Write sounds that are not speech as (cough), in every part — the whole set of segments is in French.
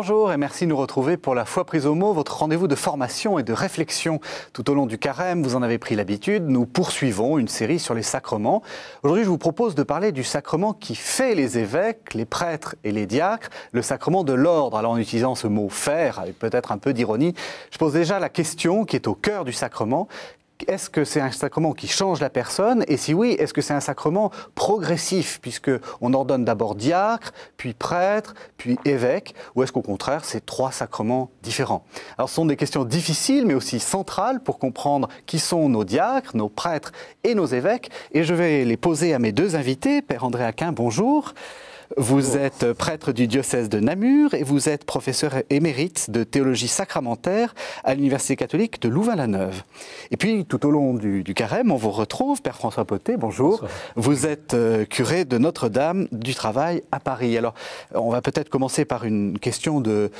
Bonjour et merci de nous retrouver pour la foi prise au mot, votre rendez-vous de formation et de réflexion. Tout au long du carême, vous en avez pris l'habitude, nous poursuivons une série sur les sacrements. Aujourd'hui, je vous propose de parler du sacrement qui fait les évêques, les prêtres et les diacres, le sacrement de l'ordre. Alors en utilisant ce mot faire, avec peut-être un peu d'ironie, je pose déjà la question qui est au cœur du sacrement, est-ce que c'est un sacrement qui change la personne Et si oui, est-ce que c'est un sacrement progressif, puisque on ordonne d'abord diacre, puis prêtre, puis évêque, ou est-ce qu'au contraire, c'est trois sacrements différents Alors, ce sont des questions difficiles, mais aussi centrales pour comprendre qui sont nos diacres, nos prêtres et nos évêques. Et je vais les poser à mes deux invités. Père André Aquin, bonjour. Vous êtes prêtre du diocèse de Namur et vous êtes professeur émérite de théologie sacramentaire à l'Université catholique de Louvain-la-Neuve. Et puis, tout au long du, carême, on vous retrouve, Père François Poté, bonjour. Vous êtes euh, curé de Notre-Dame du Travail à Paris. Alors, on va peut-être commencer par une question de,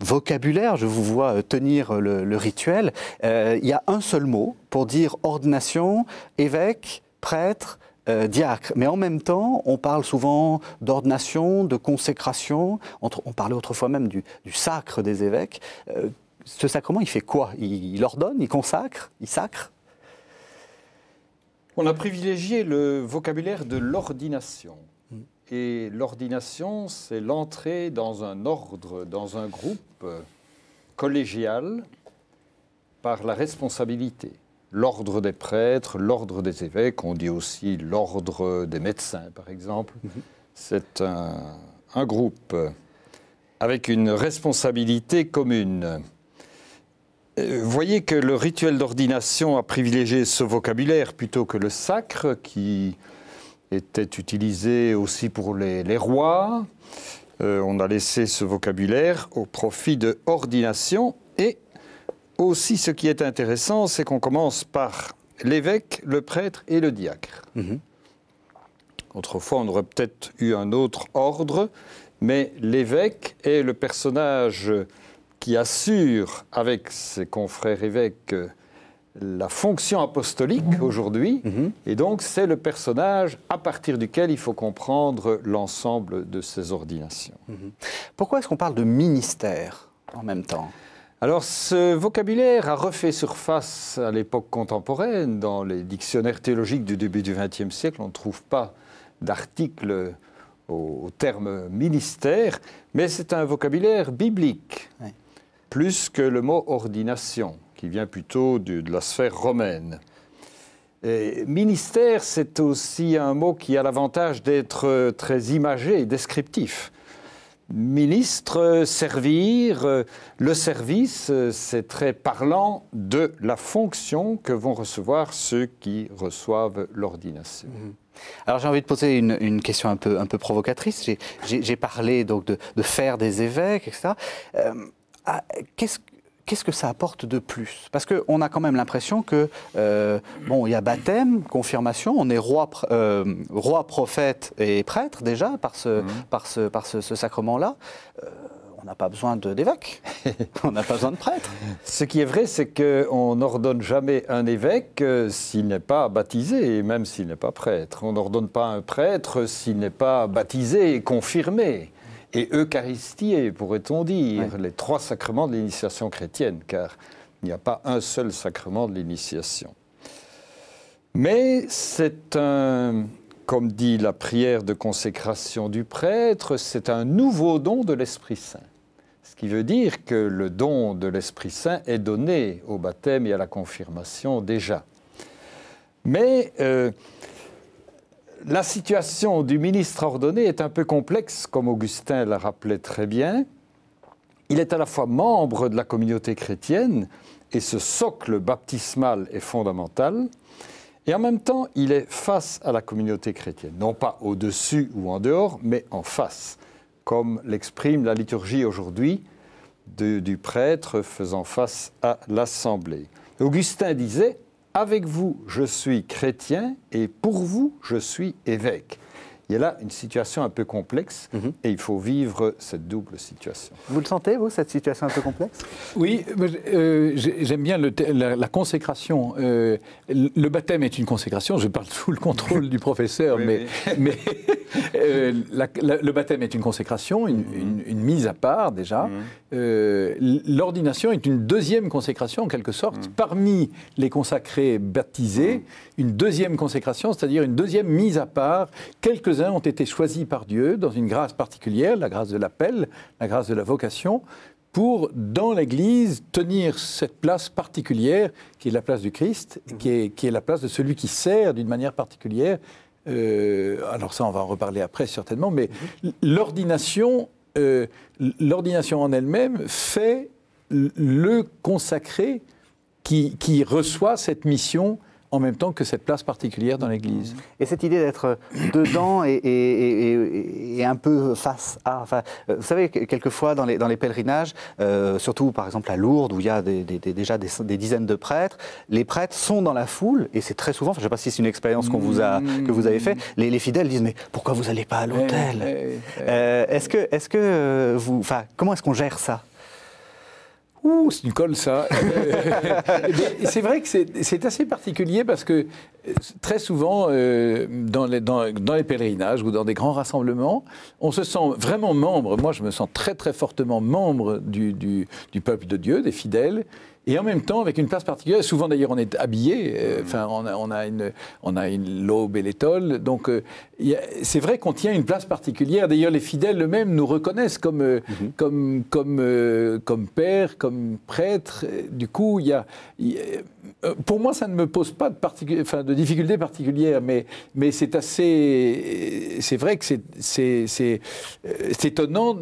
vocabulaire, je vous vois euh, tenir euh, le, rituel, il y a un seul mot pour dire ordination, évêque, prêtre, euh, diacre. Mais en même temps, on parle souvent d'ordination, de consécration. on parlait autrefois même du, sacre des évêques. Euh, ce sacrement, il fait quoi il ordonne, il consacre, il sacre On a privilégié le vocabulaire de l'ordination. Hmm. Et l'ordination, c'est l'entrée dans un ordre, dans un groupe euh, collégial par la responsabilité l'ordre des prêtres, l'ordre des évêques, on dit aussi l'ordre des médecins, par exemple. Mhm. C'est un, groupe avec une responsabilité commune. Euh, voyez que le rituel d'ordination a privilégié ce vocabulaire plutôt que le sacre qui était utilisé aussi pour les, rois. Euh, on a laissé ce vocabulaire au profit de ordination et aussi, ce qui est intéressant, c'est qu'on commence par l'évêque, le prêtre et le diacre. Mhm. Autrefois, on aurait peut-être eu un autre ordre, mais l'évêque est le personnage qui assure, avec ses confrères évêques, la fonction apostolique aujourd'hui, mhm. et donc c'est le personnage à partir duquel il faut comprendre l'ensemble de ses ordinations. Mhm. Pourquoi est-ce qu'on parle de ministère en même temps alors ce vocabulaire a refait surface à l'époque contemporaine. Dans les dictionnaires théologiques du début du XXe siècle, on ne trouve pas d'article au, terme ministère, mais c'est un vocabulaire biblique, plus que le mot ordination, qui vient plutôt de, la sphère romaine. ministère, c'est aussi un mot qui a l'avantage d'être très imagé et descriptif ministre, euh, servir. Euh, le service, euh, c'est très parlant de la fonction que vont recevoir ceux qui reçoivent l'ordination. Mhm. Alors j'ai envie de poser une, question un peu, un peu provocatrice. J'ai parlé donc de, faire des évêques, etc. Ah, qu'est-ce que qu'est-ce que ça apporte de plus Parce qu'on a quand même l'impression que, euh, bon, il y a baptême, confirmation, on est roi, euh, roi prophète et prêtre déjà par ce, par mhm. par ce, sacrement-là. Euh, on n'a pas besoin d'évêque, (laughs) on n'a pas besoin de prêtre. Ce qui est vrai, c'est qu'on n'ordonne jamais un évêque s'il n'est pas baptisé, même s'il n'est pas prêtre. On n'ordonne pas un prêtre s'il n'est pas baptisé et confirmé et Eucharistie, pourrait-on dire, les trois sacrements de l'initiation chrétienne, car il n'y a pas un seul sacrement de l'initiation. Mais c'est un, comme dit la prière de consécration du prêtre, c'est un nouveau don de l'Esprit Saint. Ce qui veut dire que le don de l'Esprit Saint est donné au baptême et à la confirmation déjà. Mais euh, la situation du ministre ordonné est un peu complexe, comme Augustin l'a rappelé très bien. Il est à la fois membre de la communauté chrétienne, et ce socle baptismal est fondamental, et en même temps, il est face à la communauté chrétienne, non pas au-dessus ou en dehors, mais en face, comme l'exprime la liturgie aujourd'hui du prêtre faisant face à l'Assemblée. Augustin disait, avec vous, je suis chrétien et pour vous, je suis évêque. Il y a là une situation un peu complexe mhm. et il faut vivre cette double situation. Vous le sentez, vous, cette situation un peu complexe Oui, euh, j'aime bien le la, consécration. Euh, le baptême est une consécration, je parle sous le contrôle du professeur, mais, mais (laughs) Euh, le baptême est une consécration, une, mhm. mise à part déjà. Mhm. Euh, l'ordination est une deuxième consécration en quelque sorte. Mhm. Parmi les consacrés baptisés, une deuxième consécration, c'est-à-dire une deuxième mise à part. Quelques-uns ont été choisis par Dieu dans une grâce particulière, la grâce de l'appel, la grâce de la vocation, pour, dans l'Église, tenir cette place particulière qui est la place du Christ, qui est la place de celui qui sert d'une manière particulière euh, alors ça on va en reparler après certainement, mais mhm. l'ordination, euh, l'ordination en elle-même fait le consacré qui, reçoit cette mission en même temps que cette place particulière dans l'Église. Et cette idée d'être (coughs) dedans et, un peu face à... Enfin, euh, vous savez, quelquefois dans les, pèlerinages, euh, surtout par exemple à Lourdes, où il y a déjà des, dizaines de prêtres, les prêtres sont dans la foule, et c'est très souvent, je ne sais pas si c'est une expérience que vous avez faite, les, fidèles disent, mais pourquoi vous n'allez pas à l'hôtel eh, eh, eh. Euh, Est-ce que, est que vous... Enfin, comment est-ce qu'on gère ça Ouh, c'est une colle ça. (laughs) c'est vrai que c'est assez particulier parce que euh, très souvent, euh, dans, les, pèlerinages ou dans des grands rassemblements, on se sent vraiment membre. Moi, je me sens très très fortement membre du peuple de Dieu, des fidèles et en même temps avec une place particulière. Souvent d'ailleurs on est habillé, euh, mm. enfin on, a, une, on a une l'aube et l'étole, donc euh, c'est vrai qu'on tient une place particulière. D'ailleurs les fidèles eux-mêmes nous reconnaissent comme, euh, mm-hmm. comme, comme, comme père, comme prêtre. Du coup, il y a, pour moi ça ne me pose pas de, enfin, de difficulté particulière, mais, mais c'est assez, c'est vrai que c'est étonnant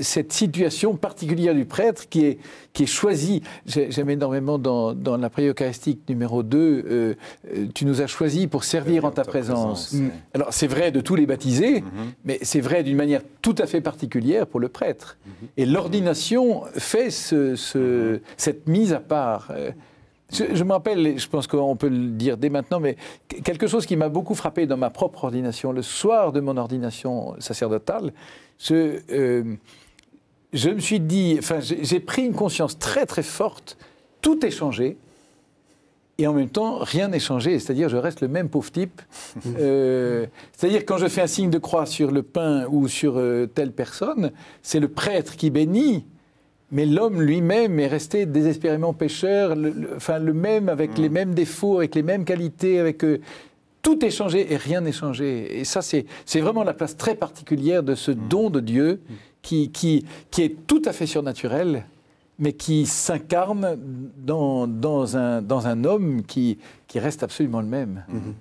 cette situation particulière du prêtre qui est qui est choisi. J'aime énormément dans, la prière eucharistique numéro 2, euh, euh, tu nous as choisis pour servir en ta, présence. Mm. Alors c'est vrai de tous les baptisés, mm-hmm. mais c'est vrai d'une manière tout à fait particulière pour le prêtre. Mm-hmm. Et l'ordination fait ce, mm-hmm. cette mise à part. Euh, je, me rappelle, je pense qu'on peut le dire dès maintenant, mais quelque chose qui m'a beaucoup frappé dans ma propre ordination, le soir de mon ordination sacerdotale, ce je me suis dit, j'ai pris une conscience très très forte. Tout est changé. Et en même temps, rien n'est changé. C'est-à-dire, je reste le même pauvre type. (laughs) Euh, c'est-à-dire, quand je fais un signe de croix sur le pain ou sur euh, telle personne, c'est le prêtre qui bénit. Mais l'homme lui-même est resté désespérément pécheur, le, enfin le même, avec les mm. mêmes défauts, avec les mêmes qualités, avec euh, tout est changé et rien n'est changé. Et ça, c'est vraiment la place très particulière de ce mm. don de Dieu mm qui, qui, est tout à fait surnaturel, mais qui s'incarne dans, un, dans un homme qui, qui reste absolument le même. Mhm.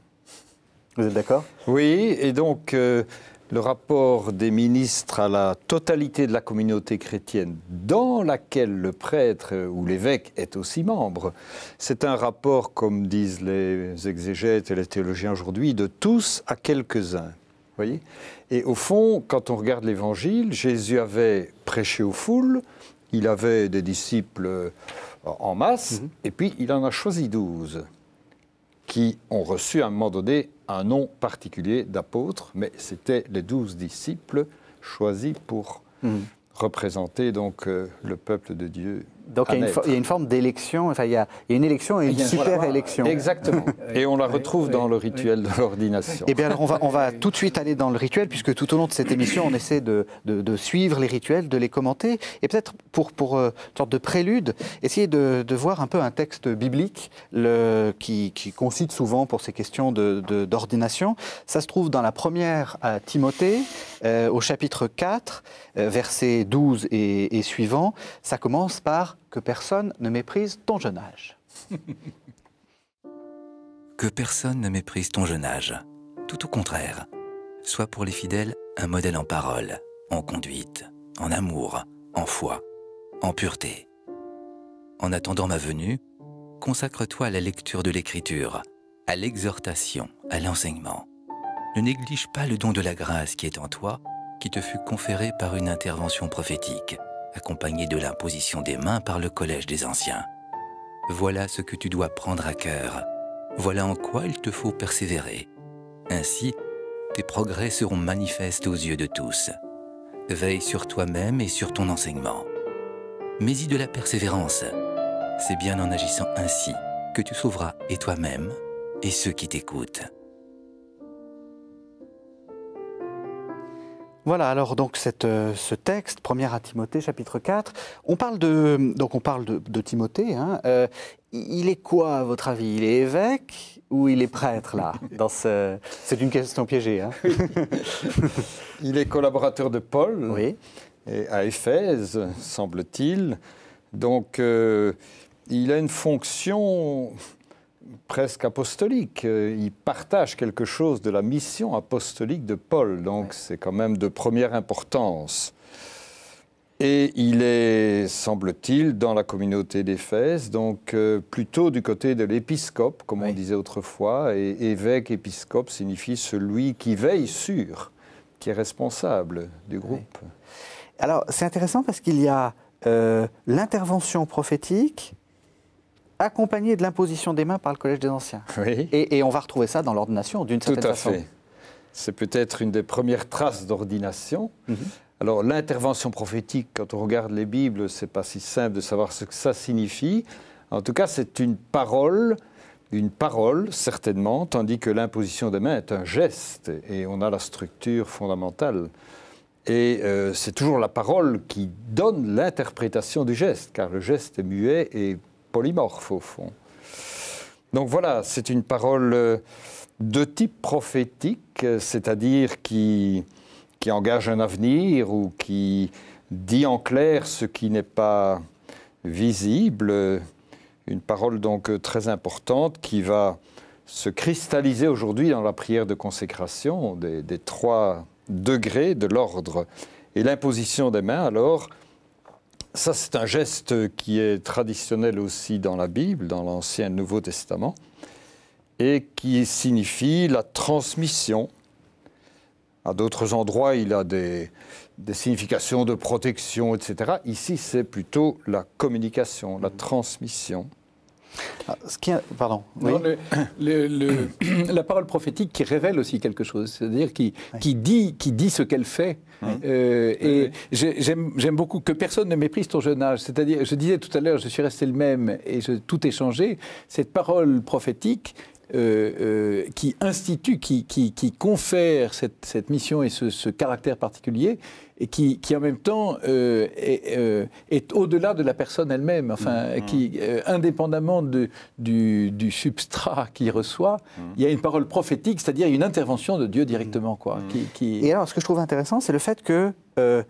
Vous êtes d'accord Oui, et donc euh, le rapport des ministres à la totalité de la communauté chrétienne, dans laquelle le prêtre ou l'évêque est aussi membre, c'est un rapport, comme disent les exégètes et les théologiens aujourd'hui, de tous à quelques-uns. Voyez et au fond, quand on regarde l'Évangile, Jésus avait prêché aux foules, il avait des disciples euh, en masse, mhm. et puis il en a choisi douze, qui ont reçu à un moment donné un nom particulier d'apôtre, mais c'était les douze disciples choisis pour mhm. représenter donc euh, le peuple de Dieu. Donc il y, a une forme d'élection, enfin il y, a, une élection et une super-élection. Exactement. (laughs) et on la retrouve dans le rituel de l'ordination. Eh bien alors on va, on va (laughs) tout de suite aller dans le rituel puisque tout au long de cette émission on essaie de, de, suivre les rituels, de les commenter et peut-être pour, pour euh, une sorte de prélude, essayer de, de, voir un peu un texte biblique le, qui, qui souvent pour ces questions d'ordination. Ça se trouve dans la première à Timothée euh, au chapitre 4 verset 12 et, et Ça commence par que personne ne méprise ton jeune âge. (laughs) que personne ne méprise ton jeune âge. Tout au contraire. Sois pour les fidèles un modèle en parole, en conduite, en amour, en foi, en pureté. En attendant ma venue, consacre-toi à la lecture de l'Écriture, à l'exhortation, à l'enseignement. Ne néglige pas le don de la grâce qui est en toi, qui te fut conféré par une intervention prophétique accompagné de l'imposition des mains par le collège des anciens. Voilà ce que tu dois prendre à cœur. Voilà en quoi il te faut persévérer. Ainsi, tes progrès seront manifestes aux yeux de tous. Veille sur toi-même et sur ton enseignement. Mais y de la persévérance. C'est bien en agissant ainsi que tu sauveras et toi-même et ceux qui t'écoutent. Voilà, alors donc euh, ce texte, 1 à Timothée, chapitre 4, on parle de, donc on parle de, Timothée. Hein, euh, il est quoi, à votre avis Il est évêque ou il est prêtre, là (laughs) C'est une question piégée. Hein. (laughs) il est collaborateur de Paul oui. à Éphèse, semble-t-il. Donc, euh, il a une fonction presque apostolique. Euh, il partage quelque chose de la mission apostolique de Paul, donc c'est quand même de première importance. Et il est, semble-t-il, dans la communauté d'Éphèse, donc euh, plutôt du côté de l'épiscope, comme on disait autrefois, et évêque, épiscope signifie celui qui veille sur, qui est responsable du groupe. Alors c'est intéressant parce qu'il y a euh, l'intervention prophétique, accompagné de l'imposition des mains par le Collège des Anciens. Oui. Et, on va retrouver ça dans l'ordination, d'une certaine Tout à façon. Fait. C'est peut-être une des premières traces d'ordination. Mhm. Alors l'intervention prophétique, quand on regarde les Bibles, c'est pas si simple de savoir ce que ça signifie. En tout cas, c'est une parole, une parole certainement, tandis que l'imposition des mains est un geste et on a la structure fondamentale. Et euh, c'est toujours la parole qui donne l'interprétation du geste, car le geste est muet et polymorphe au fond. Donc voilà, c'est une parole euh, de type prophétique, c'est-à-dire qui, qui engage un avenir ou qui dit en clair ce qui n'est pas visible. Une parole donc euh, très importante qui va se cristalliser aujourd'hui dans la prière de consécration des trois degrés de l'ordre. Et l'imposition des mains, alors, ça, c'est un geste qui est traditionnel aussi dans la Bible, dans l'Ancien et Nouveau Testament, et qui signifie la transmission. À d'autres endroits, il a des significations de protection, etc. Ici, c'est plutôt la communication, la mm-hmm. transmission. Ah, ce qui Pardon. (clears throat) la parole prophétique qui révèle aussi quelque chose, c'est-à-dire qui, qui, dit, qui dit ce qu'elle fait. Euh, et j'aime beaucoup que personne ne méprise ton jeune âge. C'est-à-dire, je disais tout à l'heure, je suis resté le même et tout est changé. Cette parole prophétique, euh, euh, qui institue, qui, confère cette, mission et ce caractère particulier, et qui, en même temps euh, euh, est, au-delà de la personne elle-même, enfin, mm, mm. qui, euh, indépendamment du, substrat qu'il reçoit, mm. il y a une parole prophétique, c'est-à-dire une intervention de Dieu directement. Quoi, Et alors, ce que je trouve intéressant, c'est le fait que euh,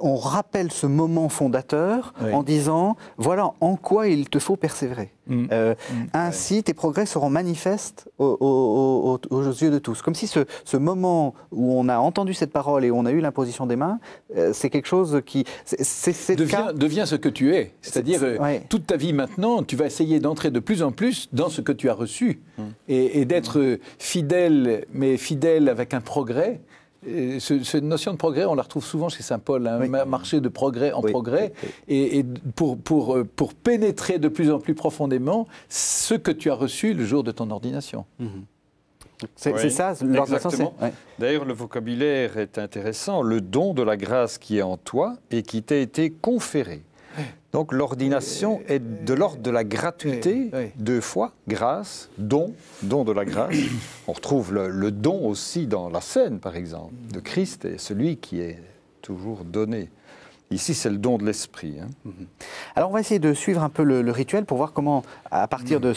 on rappelle ce moment fondateur en disant voilà en quoi il te faut persévérer. Mm. Mm. Euh, ainsi, tes progrès seront manifestes aux, yeux de tous. Comme si ce, moment où on a entendu cette parole et où on a eu l'imposition des mains, euh, c'est quelque chose qui deviens, devient ce que tu es. C'est-à-dire toute ta vie maintenant, tu vas essayer d'entrer de plus en plus dans ce que tu as reçu mm. et d'être fidèle, mais fidèle avec un progrès cette notion de progrès, on la retrouve souvent chez Saint-Paul, hein, un marché de progrès en progrès. Et, euh, pour, pénétrer de plus en plus profondément ce que tu as reçu le jour de ton ordination. Mhm. C'est ça, l'ordination. D'ailleurs, le vocabulaire est intéressant. Le don de la grâce qui est en toi et qui t'a été conféré. Donc l'ordination est de l'ordre de la gratuité, deux fois, grâce, don, don de la grâce. (coughs) On retrouve le, don aussi dans la scène, par exemple, de Christ et celui qui est toujours donné. Ici, c'est le don de l'esprit. Hein. Mm-hmm. Alors, on va essayer de suivre un peu le, rituel pour voir comment, à partir de,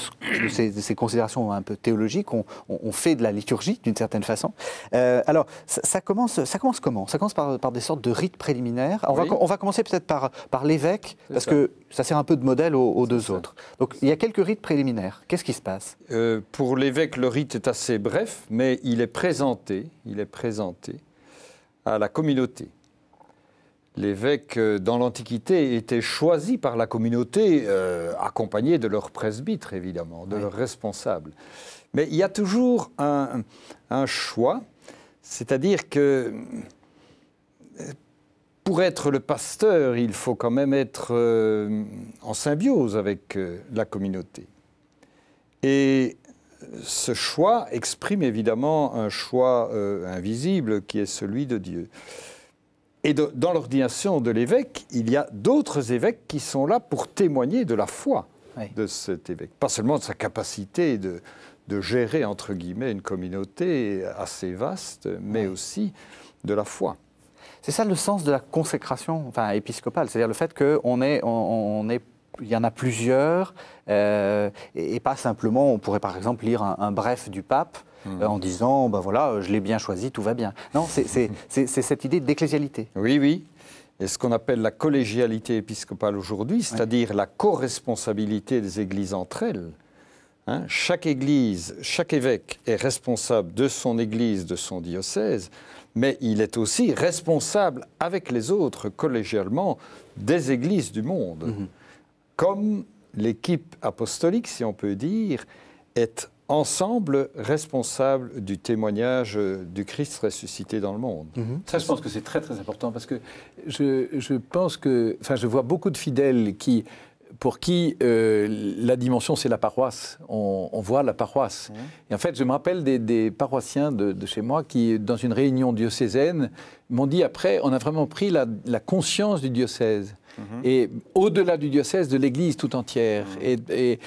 ces, considérations un peu théologiques, on, fait de la liturgie d'une certaine façon. Euh, alors, ça, commence, ça commence comment Ça commence par, des sortes de rites préliminaires. On, va, commencer peut-être par, l'évêque, parce que ça sert un peu de modèle aux, deux autres. Donc, il y a quelques rites préliminaires. Qu'est-ce qui se passe euh, Pour l'évêque, le rite est assez bref, mais il est présenté, il est présenté à la communauté. L'évêque, euh, dans l'Antiquité, était choisi par la communauté, euh, accompagné de leur presbytres, évidemment, de leur responsable. Mais il y a toujours un, choix, c'est-à-dire que euh, pour être le pasteur, il faut quand même être en symbiose avec la communauté. Et ce choix exprime évidemment un choix invisible qui est celui de Dieu. Et dans l'ordination de l'évêque, il y a d'autres évêques qui sont là pour témoigner de la foi de cet évêque. Pas seulement de sa capacité de, de gérer, entre guillemets, une communauté assez vaste, mais aussi de la foi. C'est ça le sens de la consécration enfin, épiscopale, c'est-à-dire le fait qu'on est, on, est il y en a plusieurs, euh, et, pas simplement, on pourrait par exemple lire un bref du pape euh, en disant, ben voilà, euh, je l'ai bien choisi, tout va bien. Non, (laughs) c'est cette idée d'ecclésialité. Oui, oui. Et ce qu'on appelle la collégialité épiscopale aujourd'hui, c'est-à-dire la co-responsabilité des églises entre elles. Hein, chaque église, chaque évêque est responsable de son église, de son diocèse, mais il est aussi responsable avec les autres collégialement des églises du monde. Mm-hmm. Comme l'équipe apostolique, si on peut dire, est ensemble responsables du témoignage euh, du Christ ressuscité dans le monde. Mhm. Ça, je pense que c'est très très important parce que je, pense que, enfin, je vois beaucoup de fidèles qui, pour qui euh, la dimension c'est la paroisse. On, voit la paroisse. Mhm. Et en fait, je me rappelle des, paroissiens de, chez moi qui, dans une réunion diocésaine, m'ont dit après, on a vraiment pris la conscience du diocèse. Mhm. et au-delà du diocèse, de l'Église tout entière. Mhm. Et, et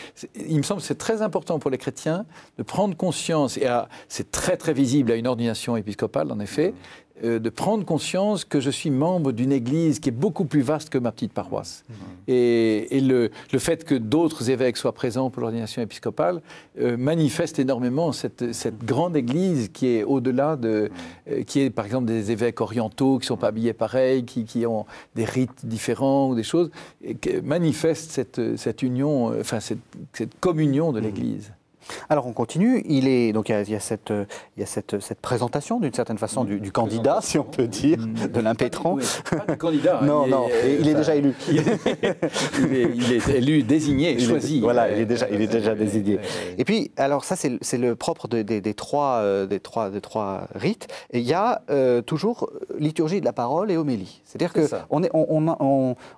il me semble que c'est très important pour les chrétiens de prendre conscience, et c'est très très visible à une ordination épiscopale en effet, mhm. Euh, de prendre conscience que je suis membre d'une église qui est beaucoup plus vaste que ma petite paroisse. Mmh. Et, le, fait que d'autres évêques soient présents pour l'ordination épiscopale euh, manifeste énormément cette, grande église qui est au-delà de... Mmh. Euh, qui est par exemple des évêques orientaux qui ne sont pas habillés pareil, qui, ont des rites différents ou des choses, et manifeste cette, union, enfin cette, communion de mmh. l'église. Alors on continue. Il est donc il y a, cette, présentation d'une certaine façon du, candidat, si on peut dire, mm. de l'impétrant. candidat. Hein. non, non, euh, il est déjà élu. (laughs) il, est, élu, désigné, choisi. voilà, il est déjà, il est déjà désigné. Et puis alors ça c'est le propre des, trois, euh, des trois, des trois rites. il y a euh, toujours liturgie de la parole et homélie. C'est-à-dire que on,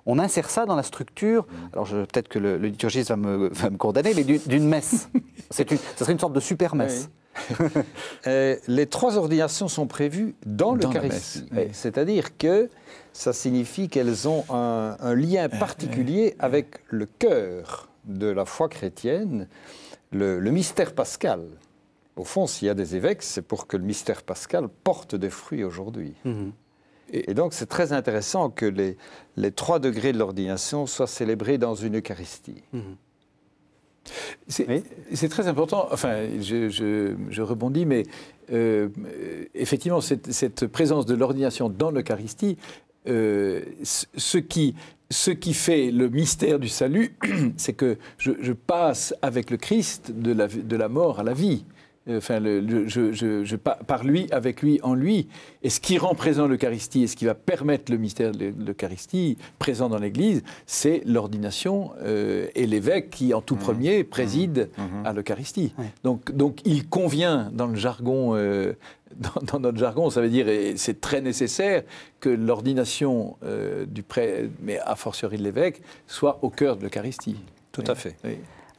on, insère ça dans la structure. Mm. alors Alors peut-être que le, le liturgiste va me, va me condamner, mais d'une messe. (laughs) ça serait une sorte de super messe. (laughs) Euh, les trois ordinations sont prévues dans, l'Eucharistie. C'est-à-dire que ça signifie qu'elles ont un, lien euh, particulier euh, avec le cœur de la foi chrétienne, le, mystère pascal. Au fond, s'il y a des évêques, c'est pour que le mystère pascal porte des fruits aujourd'hui. Mhm. Et, donc, c'est très intéressant que les, trois degrés de l'ordination soient célébrés dans une Eucharistie. Mhm. C'est très important, enfin je, rebondis, mais euh, effectivement cette, présence de l'ordination dans l'Eucharistie, euh, ce, qui, fait le mystère du salut, (clears throat) c'est que je, passe avec le Christ de la mort à la vie. Euh, enfin, par lui, avec lui, en lui. Et ce qui rend présent l'Eucharistie et ce qui va permettre le mystère de l'Eucharistie présent dans l'Église, c'est l'ordination euh, et l'évêque qui, en tout mmh. premier, préside mmh. Mmh. à l'Eucharistie. Donc, il convient, dans le jargon euh, dans, notre jargon, ça veut dire, c'est très nécessaire, que l'ordination du prêtre, mais a fortiori de l'évêque, soit au cœur de l'Eucharistie. Tout à fait.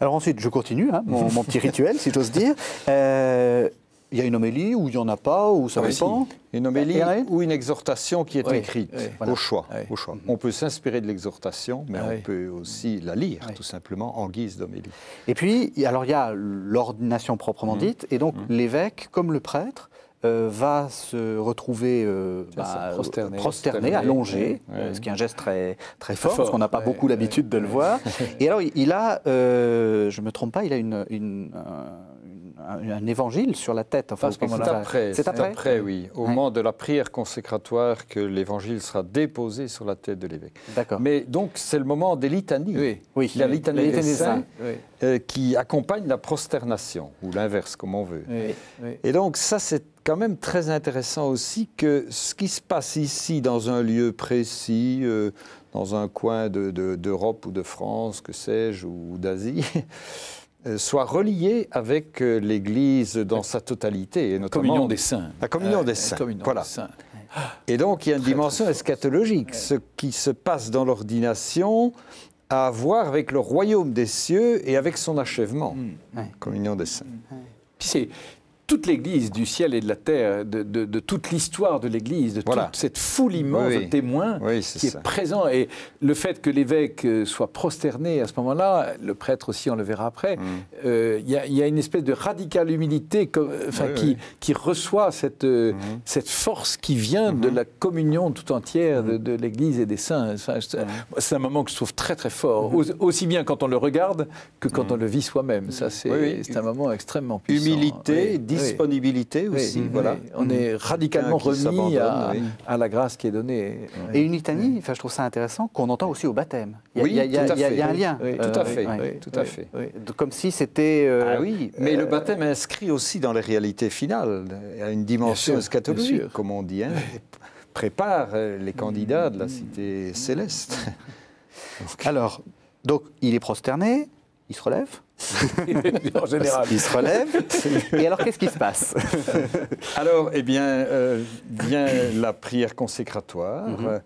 Alors ensuite, je continue hein, mon, petit rituel, si j'ose dire. (laughs) Euh, il y a une homélie ou il n'y en a pas, ou ça répond ah dépend Une homélie ou une exhortation qui est écrite, au choix. Ah au choix. Mhm. On peut s'inspirer de l'exhortation, mais ah on peut aussi la lire, tout simplement, en guise d'homélie. Et puis, alors il y a l'ordination proprement mhm. dite, et donc mhm. l'évêque, comme le prêtre, euh, va se retrouver euh, bah, prosterné, allongé, euh, ce qui est un geste très, très fort, parce qu'on n'a pas beaucoup l'habitude de le voir. (laughs) Et alors, il a, je ne me trompe pas, il a une, un, évangile sur la tête. Enfin, c'est après, c'est après, oui. Au moment de la prière consécratoire que l'évangile sera déposé sur la tête de l'évêque. D'accord. Mais donc, c'est le moment des litanies. Oui, La litanie, des saints, euh, qui accompagne la prosternation, ou l'inverse, comme on veut. Et donc, ça, c'est quand même très intéressant aussi que ce qui se passe ici, dans un lieu précis, euh, dans un coin d'Europe de, ou de France, que sais-je, ou d'Asie, (laughs) Euh, soit relié avec euh, l'Église dans sa totalité. Et notamment, la communion des saints. La communion euh, des saints, voilà. Ah, et donc, il y a une dimension eschatologique. Ce qui se passe dans l'ordination à voir avec le royaume des cieux et avec son achèvement. Hmm. Communion des saints. Hmm toute l'Église, du ciel et de la terre, de, toute l'histoire de l'Église, de toute cette foule immense de témoins qui est présent. Et le fait que l'évêque euh, soit prosterné à ce moment-là, le prêtre aussi, on le verra après, mm. euh, il y, a une espèce de radicale humilité qui, qui, reçoit cette, euh, mm. cette force qui vient de mm-hmm. la communion tout entière de, mm. l'Église et des saints. c'est un moment que je trouve très très fort, mm-hmm. aussi bien quand on le regarde que quand on le vit soi-même. Ça, c'est un moment extrêmement puissant. Humilité, disponibilité aussi. voilà. On est radicalement remis à, la grâce qui est donnée. Et une litanie, enfin, je trouve ça intéressant, qu'on entend aussi au baptême. Il oui, il y a, Il y a un lien. tout à euh, fait. Tout à fait. Comme si c'était. Euh, ah oui, mais le euh, baptême inscrit aussi dans les réalités finales, à une dimension eschatologique, comme on dit. Hein. (laughs) prépare les candidats de la mm. cité céleste. (laughs) (laughs) Alors, donc il est prosterné, il se relève, il se relève. Et alors, qu'est-ce qui se passe Alors, eh bien, euh, vient la prière consécratoire. Mhm.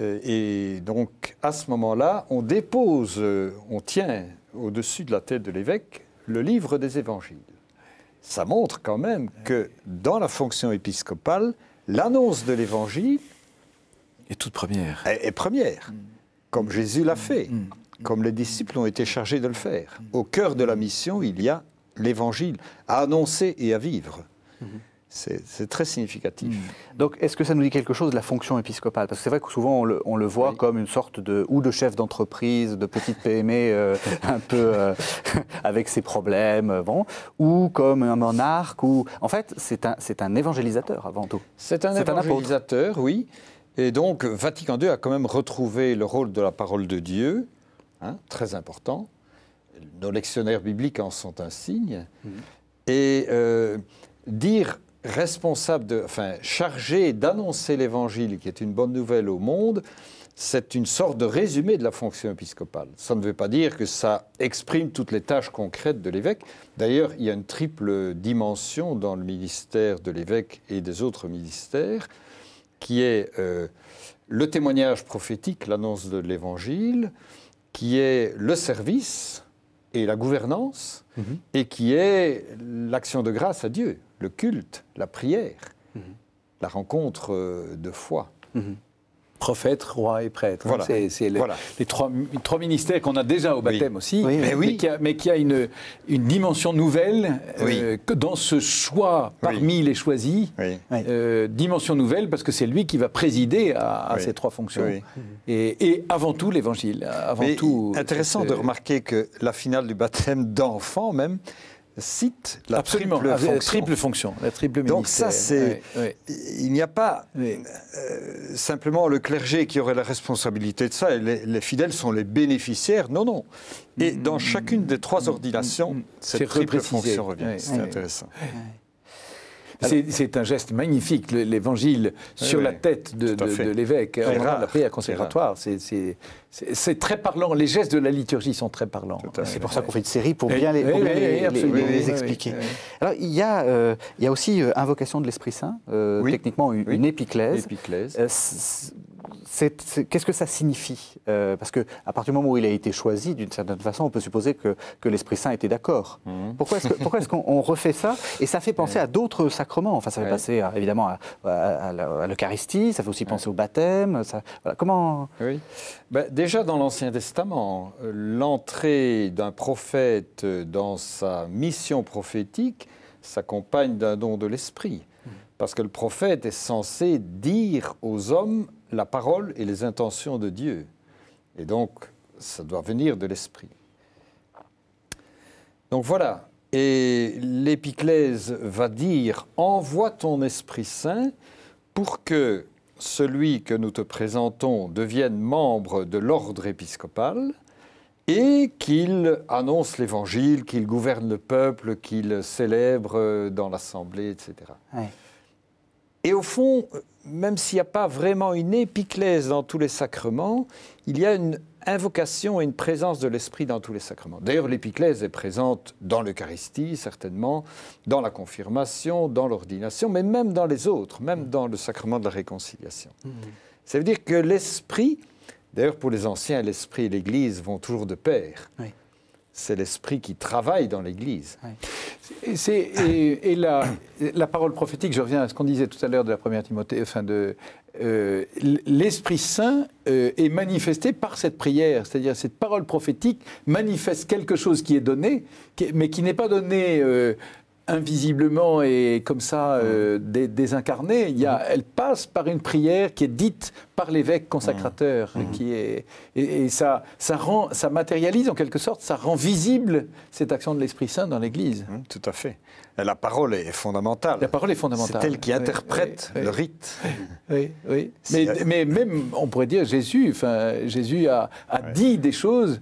Euh, et donc, à ce moment-là, on dépose, euh, on tient au-dessus de la tête de l'évêque le livre des évangiles. Ça montre quand même que dans la fonction épiscopale, l'annonce de l'évangile. Est toute première. Est, première, mm. comme Jésus l'a mm. fait. Mm comme les disciples ont été chargés de le faire. Au cœur de la mission, il y a l'évangile à annoncer et à vivre. C'est très significatif. Mm. Donc, est-ce que ça nous dit quelque chose de la fonction épiscopale Parce que c'est vrai que souvent, on le, voit comme une sorte de, ou de chef d'entreprise, de petite PME, euh, (laughs) un peu euh, (laughs) avec ses problèmes, euh, bon, ou comme un monarque, ou... En fait, c'est un, un évangélisateur avant tout. C'est un évangélisateur, oui. Et donc, Vatican II a quand même retrouvé le rôle de la parole de Dieu, Hein, très important. Nos lectionnaires bibliques en sont un signe. Mm-hmm. Et euh, dire responsable, de, enfin chargé d'annoncer l'Évangile, qui est une bonne nouvelle au monde, c'est une sorte de résumé de la fonction épiscopale. Ça ne veut pas dire que ça exprime toutes les tâches concrètes de l'évêque. D'ailleurs, il y a une triple dimension dans le ministère de l'évêque et des autres ministères, qui est euh, le témoignage prophétique, l'annonce de l'Évangile, qui est le service et la gouvernance, mhm. et qui est l'action de grâce à Dieu, le culte, la prière, mhm. la rencontre euh, de foi. Mhm prophète, roi et prêtre. c'est les, trois, trois, ministères qu'on a déjà au baptême aussi, mais, qui a, une, dimension nouvelle euh, que dans ce choix parmi les choisis, euh, dimension nouvelle parce que c'est lui qui va présider à, ces trois fonctions. Et, avant tout l'Évangile, avant tout. Intéressant euh, de remarquer que la finale du baptême d'enfant même cite la triple, fonction. La triple Donc ça, c'est... Il n'y a pas euh, simplement le clergé qui aurait la responsabilité de ça, et les, fidèles sont les bénéficiaires, non, non. Et mm, dans mm, chacune des trois mm, ordinations, cette triple fonction revient. C'est intéressant. C'est un geste magnifique, l'évangile sur la tête de, de, l'évêque, la prière conservatoire. C'est très parlant. Les gestes de la liturgie sont très parlants. C'est pour ça qu'on fait une série pour bien les, expliquer. Alors, il y, a, euh, il aussi euh, invocation de l'Esprit Saint, euh, techniquement une, épiclèse qu'est-ce que ça signifie euh, Parce que à partir du moment où il a été choisi, d'une certaine façon, on peut supposer que, l'Esprit Saint était d'accord. Mhm. Pourquoi est-ce qu'on refait ça Et ça fait penser à d'autres sacrements. Enfin, ça fait penser euh, évidemment à, l'Eucharistie, ça fait aussi penser au baptême. Ça, Comment bah, déjà dans l'Ancien Testament, l'entrée d'un prophète dans sa mission prophétique s'accompagne d'un don de l'Esprit. Hmm. Parce que le prophète est censé dire aux hommes la parole et les intentions de Dieu. Et donc, ça doit venir de l'esprit. Donc voilà. Et l'Épiclèse va dire Envoie ton Esprit Saint pour que celui que nous te présentons devienne membre de l'ordre épiscopal et qu'il annonce l'Évangile, qu'il gouverne le peuple, qu'il célèbre dans l'Assemblée, etc. Et au fond, même s'il n'y a pas vraiment une épiclèse dans tous les sacrements, il y a une invocation et une présence de l'Esprit dans tous les sacrements. D'ailleurs, l'épiclèse est présente dans l'Eucharistie, certainement, dans la confirmation, dans l'ordination, mais même dans les autres, même dans le sacrement de la réconciliation. Mmh. Ça veut dire que l'Esprit, d'ailleurs pour les anciens, l'Esprit et l'Église vont toujours de pair c'est l'esprit qui travaille dans l'Église. Et, la, parole prophétique, je reviens à ce qu'on disait tout à l'heure de la première Timothée, enfin de euh, l'Esprit Saint euh, est manifesté par cette prière, c'est-à-dire cette parole prophétique manifeste quelque chose qui est donné, mais qui n'est pas donné euh, invisiblement et comme ça euh, désincarnée, elle passe par une prière qui est dite par l'évêque consacrateur, qui mhm. et, ça, ça matérialise en quelque sorte, ça rend visible cette action de l'Esprit Saint dans l'Église. Mhm, tout à fait. La parole est fondamentale. La parole est fondamentale. C'est elle qui interprète le rite. Oui, oui. Mais, même, on pourrait dire, Jésus, enfin, Jésus a, dit des choses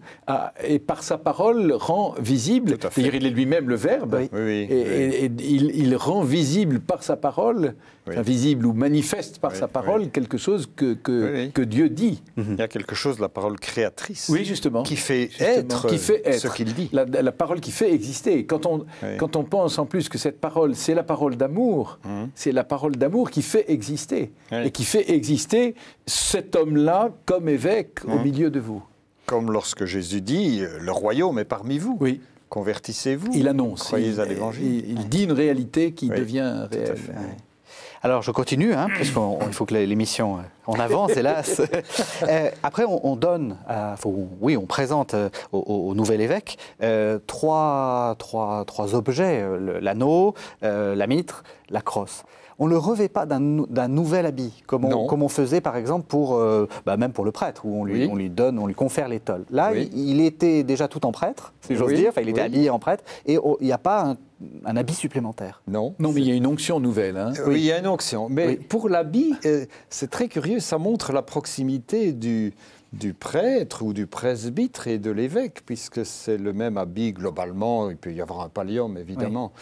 et par sa parole rend visible, dire il est lui-même le Verbe, et, il, rend visible par sa parole invisible ou manifeste par sa parole quelque chose que, que, Dieu dit. Il y a quelque chose, la parole créatrice, oui, justement, qui fait, être, qui fait ce qu'il dit. La, parole qui fait exister. Quand on, quand on pense en plus que cette parole, c'est la parole d'amour, hum. c'est la parole d'amour qui fait exister, et qui fait exister cet homme-là comme évêque au hum. milieu de vous. Comme lorsque Jésus dit, euh, le royaume est parmi vous. Oui convertissez-vous. Il annonce. Croyez il, dit une réalité qui devient réelle. Alors, je continue, hein, parce qu'il faut que l'émission, euh, on avance, hélas. (laughs) Euh, après, on, donne, oui, on présente euh, au, nouvel évêque trois, objets, l'anneau, la mitre, la crosse on ne le revêt pas d'un nouvel habit, comme on, faisait par exemple pour, bah, même pour le prêtre, où on lui, lui, donne, on lui confère l'étole. Là, il, était déjà tout en prêtre, si j'ose dire, il était habillé en prêtre, et il n'y a pas un un habit supplémentaire. Non. Non, mais il y a une onction nouvelle. Hein. Euh, oui, il y a une onction. Mais pour l'habit, euh, c'est très curieux, ça montre la proximité du, prêtre ou du presbytre et de l'évêque, puisque c'est le même habit globalement, il peut y avoir un pallium évidemment.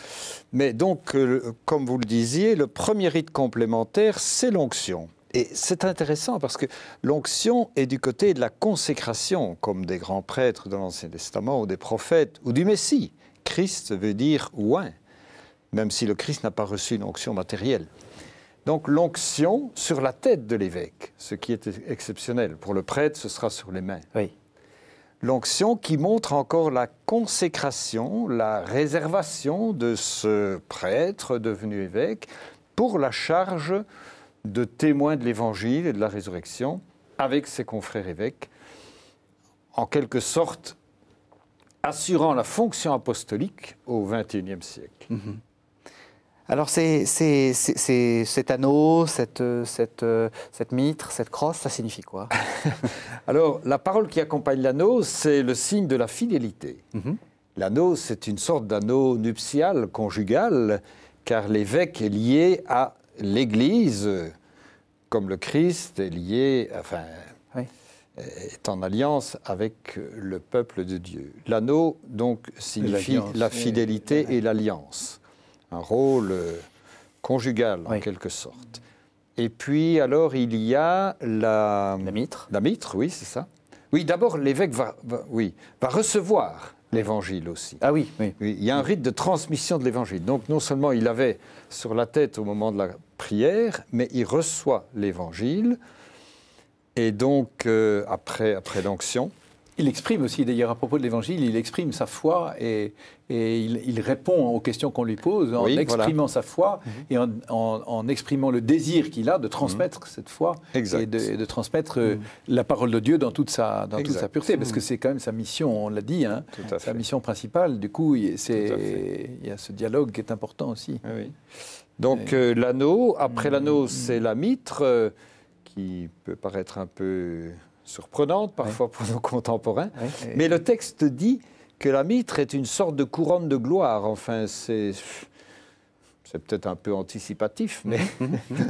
Mais donc, euh, comme vous le disiez, le premier rite complémentaire, c'est l'onction. Et c'est intéressant parce que l'onction est du côté de la consécration, comme des grands prêtres de l'Ancien Testament ou des prophètes ou du Messie. Christ veut dire ouin », même si le Christ n'a pas reçu une onction matérielle. Donc l'onction sur la tête de l'évêque, ce qui est exceptionnel. Pour le prêtre, ce sera sur les mains. Oui. L'onction qui montre encore la consécration, la réservation de ce prêtre devenu évêque pour la charge de témoin de l'Évangile et de la résurrection avec ses confrères évêques. En quelque sorte, assurant la fonction apostolique au XXIe siècle. Mhm. Alors c'est, cet anneau, cette, cette, cette mitre, cette crosse, ça signifie quoi (laughs) Alors la parole qui accompagne l'anneau, c'est le signe de la fidélité. Mhm. L'anneau, c'est une sorte d'anneau nuptial, conjugal, car l'évêque est lié à l'Église, comme le Christ est lié, euh, est en alliance avec euh, le peuple de Dieu. L'anneau, donc, signifie la fidélité et l'alliance, un rôle euh, conjugal en quelque sorte. Et puis, alors, il y a la... La mitre. La mitre, oui, c'est ça. Oui, d'abord, l'évêque va, oui, va recevoir l'évangile aussi. Ah oui, oui, oui. Il y a un rite de transmission de l'évangile. Donc non seulement il avait sur la tête au moment de la prière, mais il reçoit l'évangile et donc, euh, après, après l'onction, il exprime aussi, d'ailleurs, à propos de l'Évangile, il exprime sa foi et, il, répond aux questions qu'on lui pose en exprimant sa foi mhm. et en, exprimant le désir qu'il a de transmettre mhm. cette foi Et, de, transmettre euh, mhm. la parole de Dieu dans toute sa, dans toute sa pureté, parce que c'est quand même sa mission, on l'a dit, hein, sa mission principale. Du coup, il y a ce dialogue qui est important aussi. Donc euh, l'anneau, après mm, l'anneau, mm. c'est la mitre qui peut paraître un peu surprenante parfois pour nos contemporains. Mais le texte dit que la mitre est une sorte de couronne de gloire. Enfin, c'est. C'est peut-être un peu anticipatif, mais.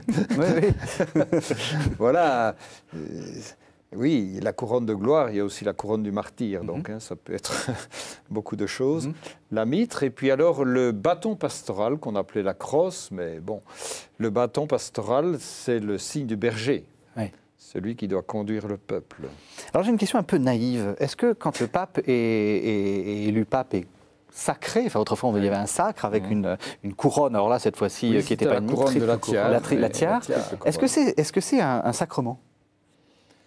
(laughs) (laughs) voilà. Euh, oui, la couronne de gloire, il y a aussi la couronne du martyr, donc mhm. hein, ça peut être (laughs) beaucoup de choses. Mhm. La mitre, et puis alors le bâton pastoral qu'on appelait la crosse, mais bon, le bâton pastoral, c'est le signe du berger. Celui qui doit conduire le peuple. Alors j'ai une question un peu naïve. Est-ce que quand le pape est, élu pape et sacré. Enfin, autrefois, il y avait un sacre avec une, couronne. Alors là, cette fois-ci, euh, qui n'était pas une couronne de la tiare. Est-ce que c'est un, sacrement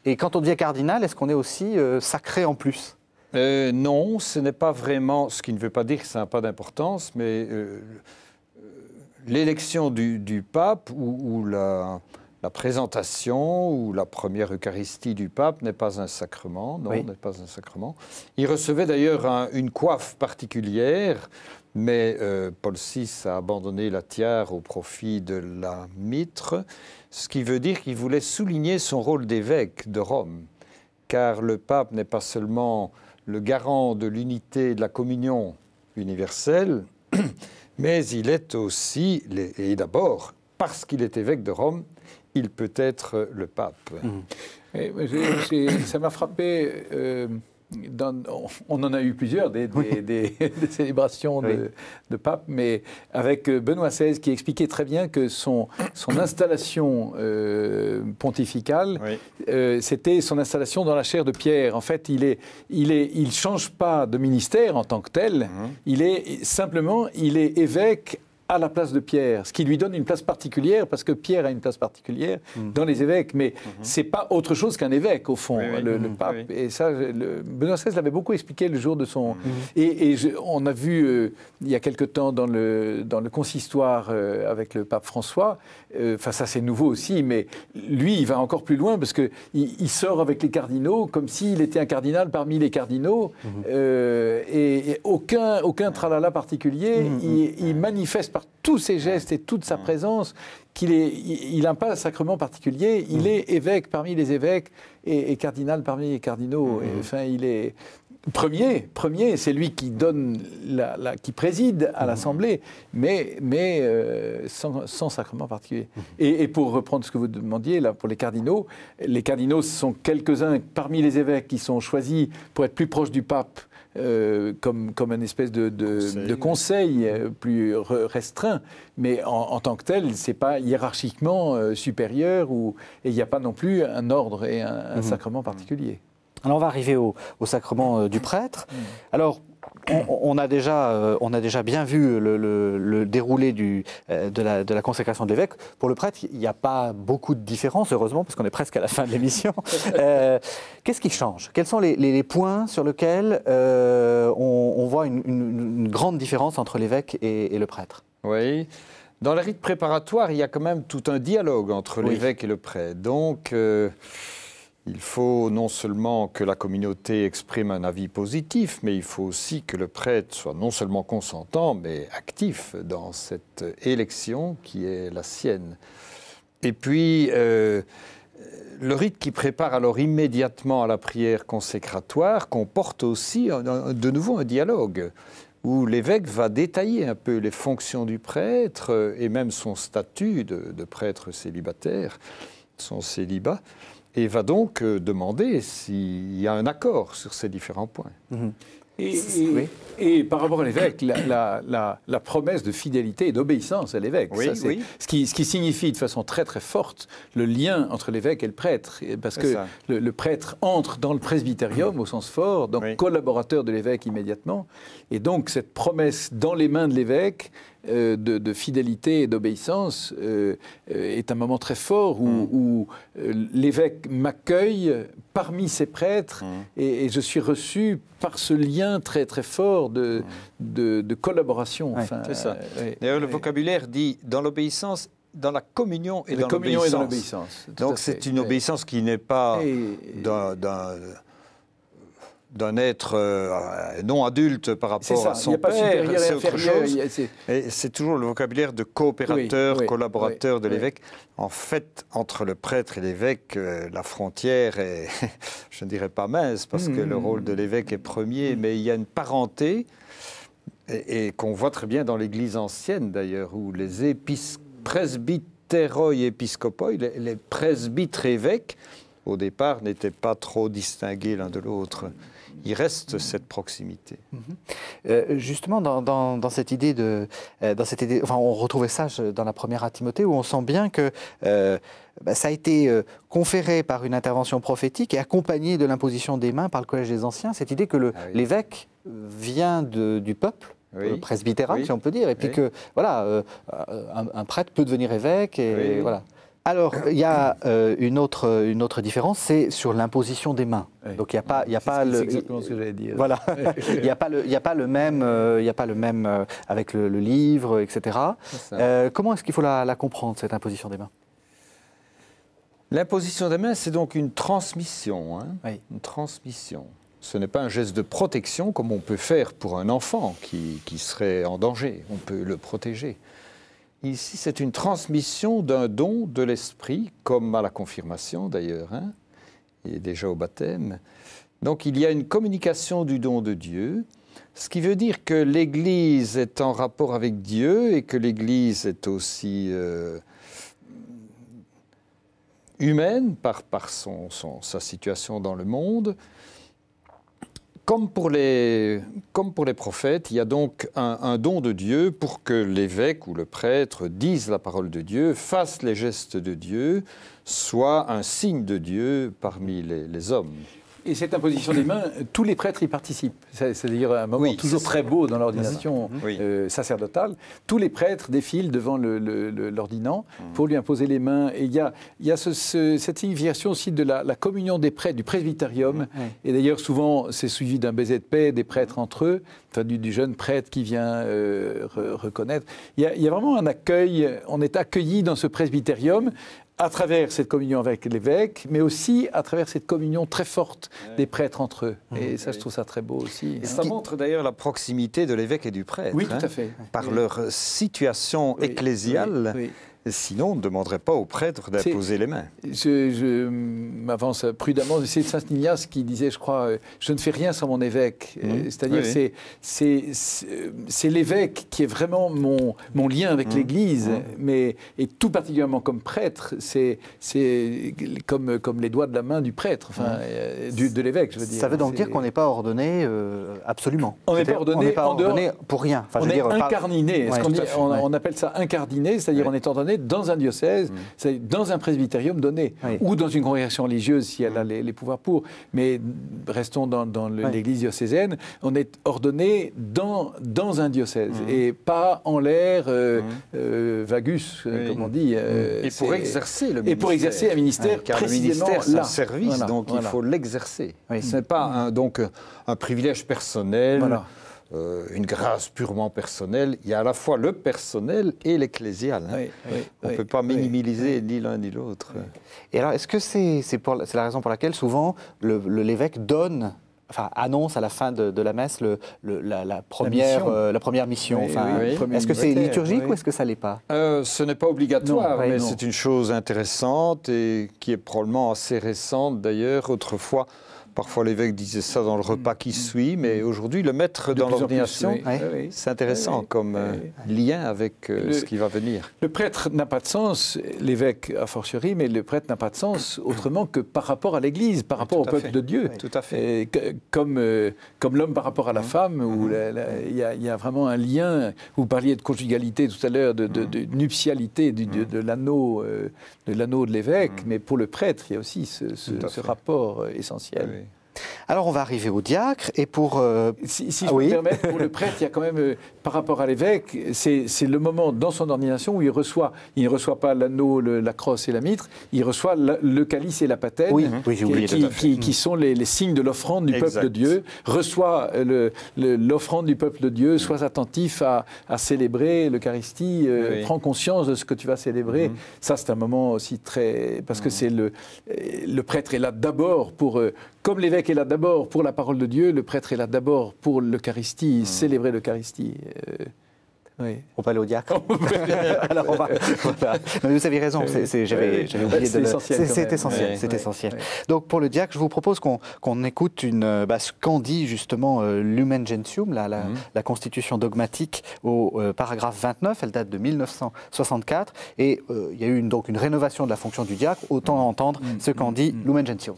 Et quand on devient cardinal, est-ce qu'on est aussi euh, sacré en plus euh, Non, ce n'est pas vraiment. Ce qui ne veut pas dire que ça n'a pas d'importance, mais l'élection du, pape ou la la présentation ou la première Eucharistie du pape n'est pas un sacrement, non, n'est pas un sacrement. Il recevait d'ailleurs une coiffe particulière, mais euh, Paul VI a abandonné la tiare au profit de la mitre, ce qui veut dire qu'il voulait souligner son rôle d'évêque de Rome, car le pape n'est pas seulement le garant de l'unité de la communion universelle, (clears throat) mais il est aussi, et d'abord, parce qu'il est évêque de Rome, il peut être le pape. Mmh. ça m'a frappé. Euh, on en a eu plusieurs, des, célébrations de, pape, mais avec euh, Benoît XVI qui expliquait très bien que son, installation euh, pontificale, c'était son installation dans la chair de Pierre. En fait, il ne change pas de ministère en tant que tel, mmh. il est simplement, il est évêque à la place de Pierre, ce qui lui donne une place particulière, parce que Pierre a une place particulière mhm. dans les évêques, mais ce mhm. c'est pas autre chose qu'un évêque, au fond, le, mhm. pape. Et ça, Benoît XVI l'avait beaucoup expliqué le jour de son... Et, on a vu, euh, il y a quelque temps, dans le, dans le consistoire euh, avec le pape François, euh, enfin ça c'est nouveau aussi, mais lui, il va encore plus loin, parce qu'il il sort avec les cardinaux comme s'il était un cardinal parmi les cardinaux, et, aucun, aucun tralala particulier, il, il manifeste tous ses gestes et toute sa présence qu'il est, il a un sacrement particulier. Il est évêque parmi les évêques et, cardinal parmi les cardinaux. enfin, il est premier, premier. C'est lui qui donne, qui préside à l'Assemblée, mais, euh, sans, sacrement particulier. (laughs) Et, et, pour reprendre ce que vous demandiez là pour les cardinaux, les cardinaux sont quelques-uns parmi les évêques qui sont choisis pour être plus proches du pape euh, comme, comme un espèce de, de, conseil. Euh, plus restreint, mais en, tant que tel, c'est pas hiérarchiquement euh, supérieur ou, et il n'y a pas non plus un ordre et un, mhm. sacrement particulier. Alors on va arriver au, au sacrement du prêtre. Mhm. Alors on, a déjà, euh, on a déjà bien vu le, déroulé euh, de, la, consécration de l'évêque. Pour le prêtre, il n'y a pas beaucoup de différence, heureusement, parce qu'on est presque à la fin de l'émission. (laughs) Euh, qu'est-ce qui change Quels sont les, points sur lesquels on, voit une, grande différence entre l'évêque et, le prêtre Oui. Dans la rite préparatoire, il y a quand même tout un dialogue entre l'évêque et le prêtre. Donc. Il faut non seulement que la communauté exprime un avis positif, mais il faut aussi que le prêtre soit non seulement consentant, mais actif dans cette élection qui est la sienne. Et puis, euh, le rite qui prépare alors immédiatement à la prière consécratoire comporte aussi de nouveau un dialogue où l'évêque va détailler un peu les fonctions du prêtre et même son statut de prêtre célibataire, son célibat et va donc euh, demander s'il y a un accord sur ces différents points. Mhm. Et, par rapport à l'évêque, la, promesse de fidélité et d'obéissance à l'évêque, ce, qui, signifie de façon très très forte le lien entre l'évêque et le prêtre, parce que le, le, prêtre entre dans le presbytérium au sens fort, donc collaborateur de l'évêque immédiatement, et donc cette promesse dans les mains de l'évêque euh, de, fidélité et d'obéissance euh, euh, est un moment très fort où, mm. l'évêque m'accueille parmi ses prêtres mm. et, je suis reçu par ce lien très très fort de, mm. de, collaboration. c'est ça. D'ailleurs, le vocabulaire dit dans l'obéissance dans la communion et la dans l'obéissance. Donc c'est une obéissance qui n'est pas d'un être euh, non adulte par rapport à son père, c'est autre chose. c'est toujours le vocabulaire de coopérateur, collaborateur de l'évêque. En fait, entre le prêtre et l'évêque, euh, la frontière est, (laughs) je ne dirais pas mince, parce que le hmm. rôle de l'évêque est premier, hmm. mais il y a une parenté, et, qu'on voit très bien dans l'Église ancienne d'ailleurs, où les presbytéroïs presbytéroi épiscopoi, les, les presbytres évêques, au départ, n'étaient pas trop distingués l'un de l'autre. Il reste cette proximité. Mhm. Euh, justement, dans, cette idée de, euh, dans cette on retrouvait ça dans la première à Timothée, où on sent bien que euh, bah, ça a été conféré par une intervention prophétique et accompagné de l'imposition des mains par le collège des anciens. Cette idée que ah l'évêque vient du peuple, le presbytéral, si on peut dire, et puis que voilà, un, un, prêtre peut devenir évêque, et voilà alors, il y a euh, une, autre, différence, c'est sur l'imposition des mains. Donc, il a pas, le. exactement ce que j'allais dire. Voilà. (laughs) il n'y a, pas le, même, euh, euh, avec le, livre, etc. comment est-ce qu'il faut la, comprendre, cette imposition des mains L'imposition des mains, c'est donc une transmission. Hein. Une transmission. Ce n'est pas un geste de protection comme on peut faire pour un enfant qui serait en danger. On peut le protéger. Ici, c'est une transmission d'un don de l'esprit, comme à la confirmation d'ailleurs, hein, et déjà au baptême. Donc il y a une communication du don de Dieu, ce qui veut dire que l'Église est en rapport avec Dieu et que l'Église est aussi euh, humaine par, sa situation dans le monde, comme pour, les, prophètes, il y a donc un, don de Dieu pour que l'évêque ou le prêtre dise la parole de Dieu, fasse les gestes de Dieu, soit un signe de Dieu parmi les hommes. Et cette imposition des mains, tous les prêtres y participent. C'est-à-dire un moment toujours très beau dans l'ordination euh, sacerdotale. Tous les prêtres défilent devant l'ordinant pour lui imposer les mains. Et il y a, cette signification aussi de la, communion des prêtres, du presbytérium. Et d'ailleurs, souvent, c'est suivi d'un baiser de paix des prêtres entre eux, enfin, du, jeune prêtre qui vient euh, reconnaître. Il y, y, a vraiment un accueil, on est accueilli dans ce presbytérium à travers cette communion avec l'évêque, mais aussi à travers cette communion très forte des prêtres entre eux. Mmh. Et ça, je trouve ça très beau aussi. Et ça montre d'ailleurs la proximité de l'évêque et du prêtre. Hein, par leur situation ecclésiale. Oui. Sinon, on ne demanderait pas au prêtre d'imposer les mains. Je, m'avance prudemment. C'est Saint Ignace qui disait, je crois, euh, je ne fais rien sans mon évêque. Euh, mmh. C'est-à-dire, c'est, l'évêque qui est vraiment mon, mon lien avec mmh. l'Église, mmh. mais et tout particulièrement comme prêtre, c'est, comme, comme les doigts de la main du prêtre, enfin, euh, du, de l'évêque, je Ça veut donc dire qu'on n'est pas ordonné absolument. On n'est pas ordonné, pour rien. on est dire, on, appelle ça incarné, c'est-à-dire on est ordonné dans un diocèse, mm. dans un presbytérium donné, ou dans une congrégation religieuse si elle a mm. les, pouvoirs pour. Mais restons dans, l'Église diocésaine, on est ordonné dans, dans un diocèse mm. et pas en l'air euh, euh, vagus, euh, comme on dit. et pour exercer le ministère. Et pour exercer un ministère car le ministère, un service, donc il faut l'exercer. Ce n'est pas donc un privilège personnel. Voilà euh, une grâce purement personnelle. Il y a à la fois le personnel et l'ecclésial. Hein. On ne peut pas minimiser ni l'un ni l'autre. Et alors, est-ce que c'est la raison pour laquelle souvent l'évêque donne enfin, annonce à la fin de, la messe la, première, la mission. Euh, première mission. enfin, Est-ce que c'est liturgique ou est-ce que ça l'est pas euh, Ce n'est pas obligatoire, mais c'est une chose intéressante et qui est probablement assez récente d'ailleurs. Autrefois, Parfois l'évêque disait ça dans le repas qui suit, mais aujourd'hui le maître dans l'ordination, c'est intéressant comme euh, lien avec euh, ce qui va venir. Le prêtre n'a pas de sens, l'évêque a fortiori, mais le prêtre n'a pas de sens autrement que par rapport à l'Église, par rapport au peuple de Dieu. Tout à fait. comme euh, comme l'homme par rapport à la mhm. femme, où mhm. il y, a vraiment un lien. Vous parliez de conjugalité tout à l'heure, de, mhm. nuptialité, du, de, l'anneau de l'anneau de l'évêque, mais pour le prêtre, il y a aussi ce rapport essentiel. Alors on va arriver au diacre et pour... Euh, si, ah je me pour le (laughs) prêtre, il y a quand même, euh, par rapport à l'évêque, c'est le moment dans son ordination où il reçoit, il ne reçoit pas l'anneau, la crosse et la mitre, il reçoit le calice et la patène, qui, sont les, signes de l'offrande du peuple de Dieu, reçoit euh, l'offrande du peuple de Dieu, sois attentif à, célébrer l'Eucharistie, prend prends conscience de ce que tu vas célébrer. Mhm. Ça, c'est un moment aussi très... Parce que mhm. c'est le, le prêtre est là d'abord pour comme l'évêque est là d'abord pour la parole de Dieu, le prêtre est là d'abord pour l'Eucharistie, hmm. célébrer l'Eucharistie. Euh, oui. On peut aller au diacre. Alors on va. Mais vous avez raison, j'avais oublié de le. C'est essentiel. C'est essentiel. Donc pour le diacre, je vous propose qu'on écoute une, euh, bah, ce qu'en dit justement euh, Lumen Gentium, hmm. la, constitution dogmatique au paragraphe 29. Elle date de 1964 et il y a eu une, donc une rénovation de la fonction du diacre. Autant hmm. entendre ce qu'en dit Lumen Gentium.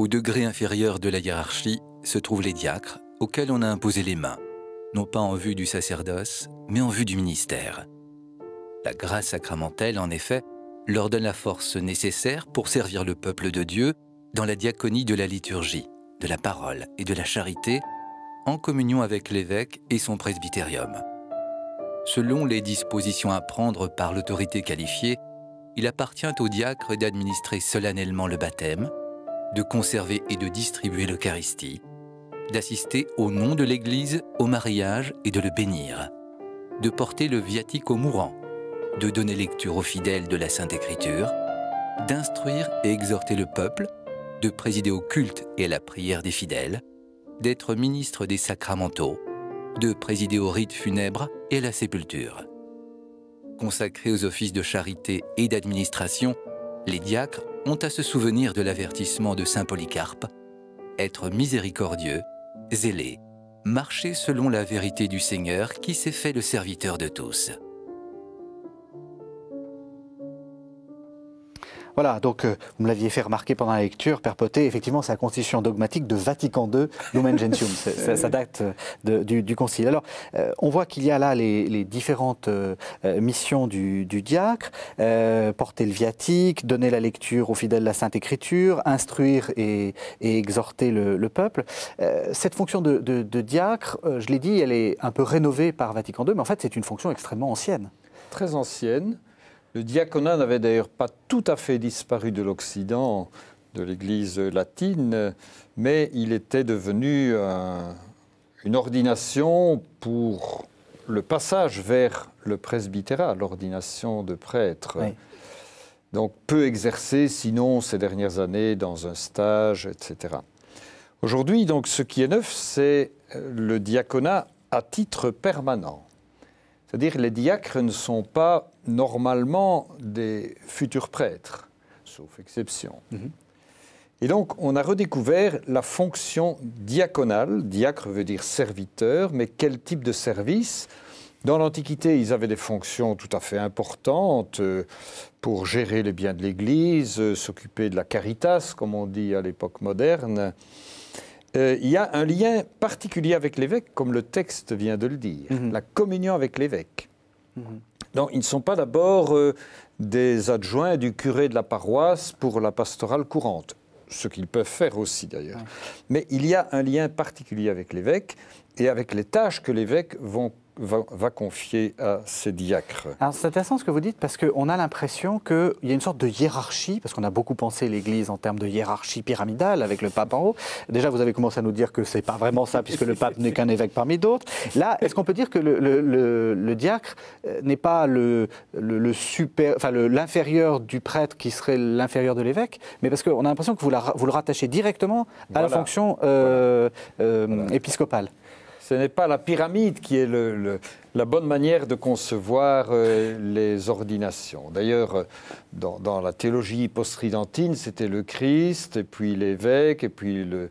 Au degré inférieur de la hiérarchie se trouvent les diacres, auxquels on a imposé les mains, non pas en vue du sacerdoce, mais en vue du ministère. La grâce sacramentelle, en effet, leur donne la force nécessaire pour servir le peuple de Dieu dans la diaconie de la liturgie, de la parole et de la charité, en communion avec l'évêque et son presbytérium. Selon les dispositions à prendre par l'autorité qualifiée, il appartient au diacre d'administrer solennellement le baptême, de conserver et de distribuer l'Eucharistie, d'assister au nom de l'Église au mariage et de le bénir, de porter le viatique aux mourants, de donner lecture aux fidèles de la Sainte Écriture, d'instruire et exhorter le peuple, de présider au culte et à la prière des fidèles, d'être ministre des sacramentaux, de présider aux rites funèbres et à la sépulture. Consacré aux offices de charité et d'administration, les diacres ont à se souvenir de l'avertissement de Saint Polycarpe, être miséricordieux, zélé, marcher selon la vérité du Seigneur qui s'est fait le serviteur de tous. Voilà, donc euh, vous me l'aviez fait remarquer pendant la lecture, perpoter effectivement, c'est la constitution dogmatique de Vatican II, Lumen Gentium. (laughs) ça, date euh, du, Concile. Alors, euh, on voit qu'il y a là les, différentes missions du, diacre porter le viatique, donner la lecture aux fidèles de la Sainte Écriture, instruire et, exhorter le, peuple. cette fonction de, de diacre, je l'ai dit, elle est un peu rénovée par Vatican II, mais en fait, c'est une fonction extrêmement ancienne. Très ancienne. Le diaconat n'avait d'ailleurs pas tout à fait disparu de l'Occident, de l'Église latine, mais il était devenu euh, une ordination pour le passage vers le presbytérat, l'ordination de prêtre. Donc peu exercée, sinon ces dernières années dans un stage, etc. Aujourd'hui, donc, ce qui est neuf, c'est euh, le diaconat à titre permanent. C'est-à-dire les diacres ne sont pas normalement des futurs prêtres, sauf exception. Mhm. Et donc, on a redécouvert la fonction diaconale. Diacre veut dire serviteur, mais quel type de service Dans l'Antiquité, ils avaient des fonctions tout à fait importantes euh, pour gérer les biens de l'Église, euh, s'occuper de la caritas, comme on dit à l'époque moderne. Euh, il y a un lien particulier avec l'évêque, comme le texte vient de le dire, mhm. la communion avec l'évêque. Mhm. Non, ils ne sont pas d'abord euh, des adjoints du curé de la paroisse pour la pastorale courante, ce qu'ils peuvent faire aussi d'ailleurs. Mais il y a un lien particulier avec l'évêque et avec les tâches que l'évêque vont Va, confier à ses diacres. Alors c'est intéressant ce que vous dites parce qu'on a l'impression qu'il y a une sorte de hiérarchie, parce qu'on a beaucoup pensé l'Église en termes de hiérarchie pyramidale avec le pape en haut. Déjà vous avez commencé à nous dire que c'est pas vraiment ça puisque le pape n'est qu'un évêque parmi d'autres. Là, est-ce qu'on peut dire que le, diacre euh, n'est pas le, l'inférieur du prêtre qui serait l'inférieur de l'évêque, mais parce qu'on a l'impression que vous, le rattachez directement à la fonction euh, euh, épiscopale ce n'est pas la pyramide qui est la bonne manière de concevoir euh, les ordinations. D'ailleurs, dans, la théologie post-tridentine, c'était le Christ, et puis l'évêque, et puis le,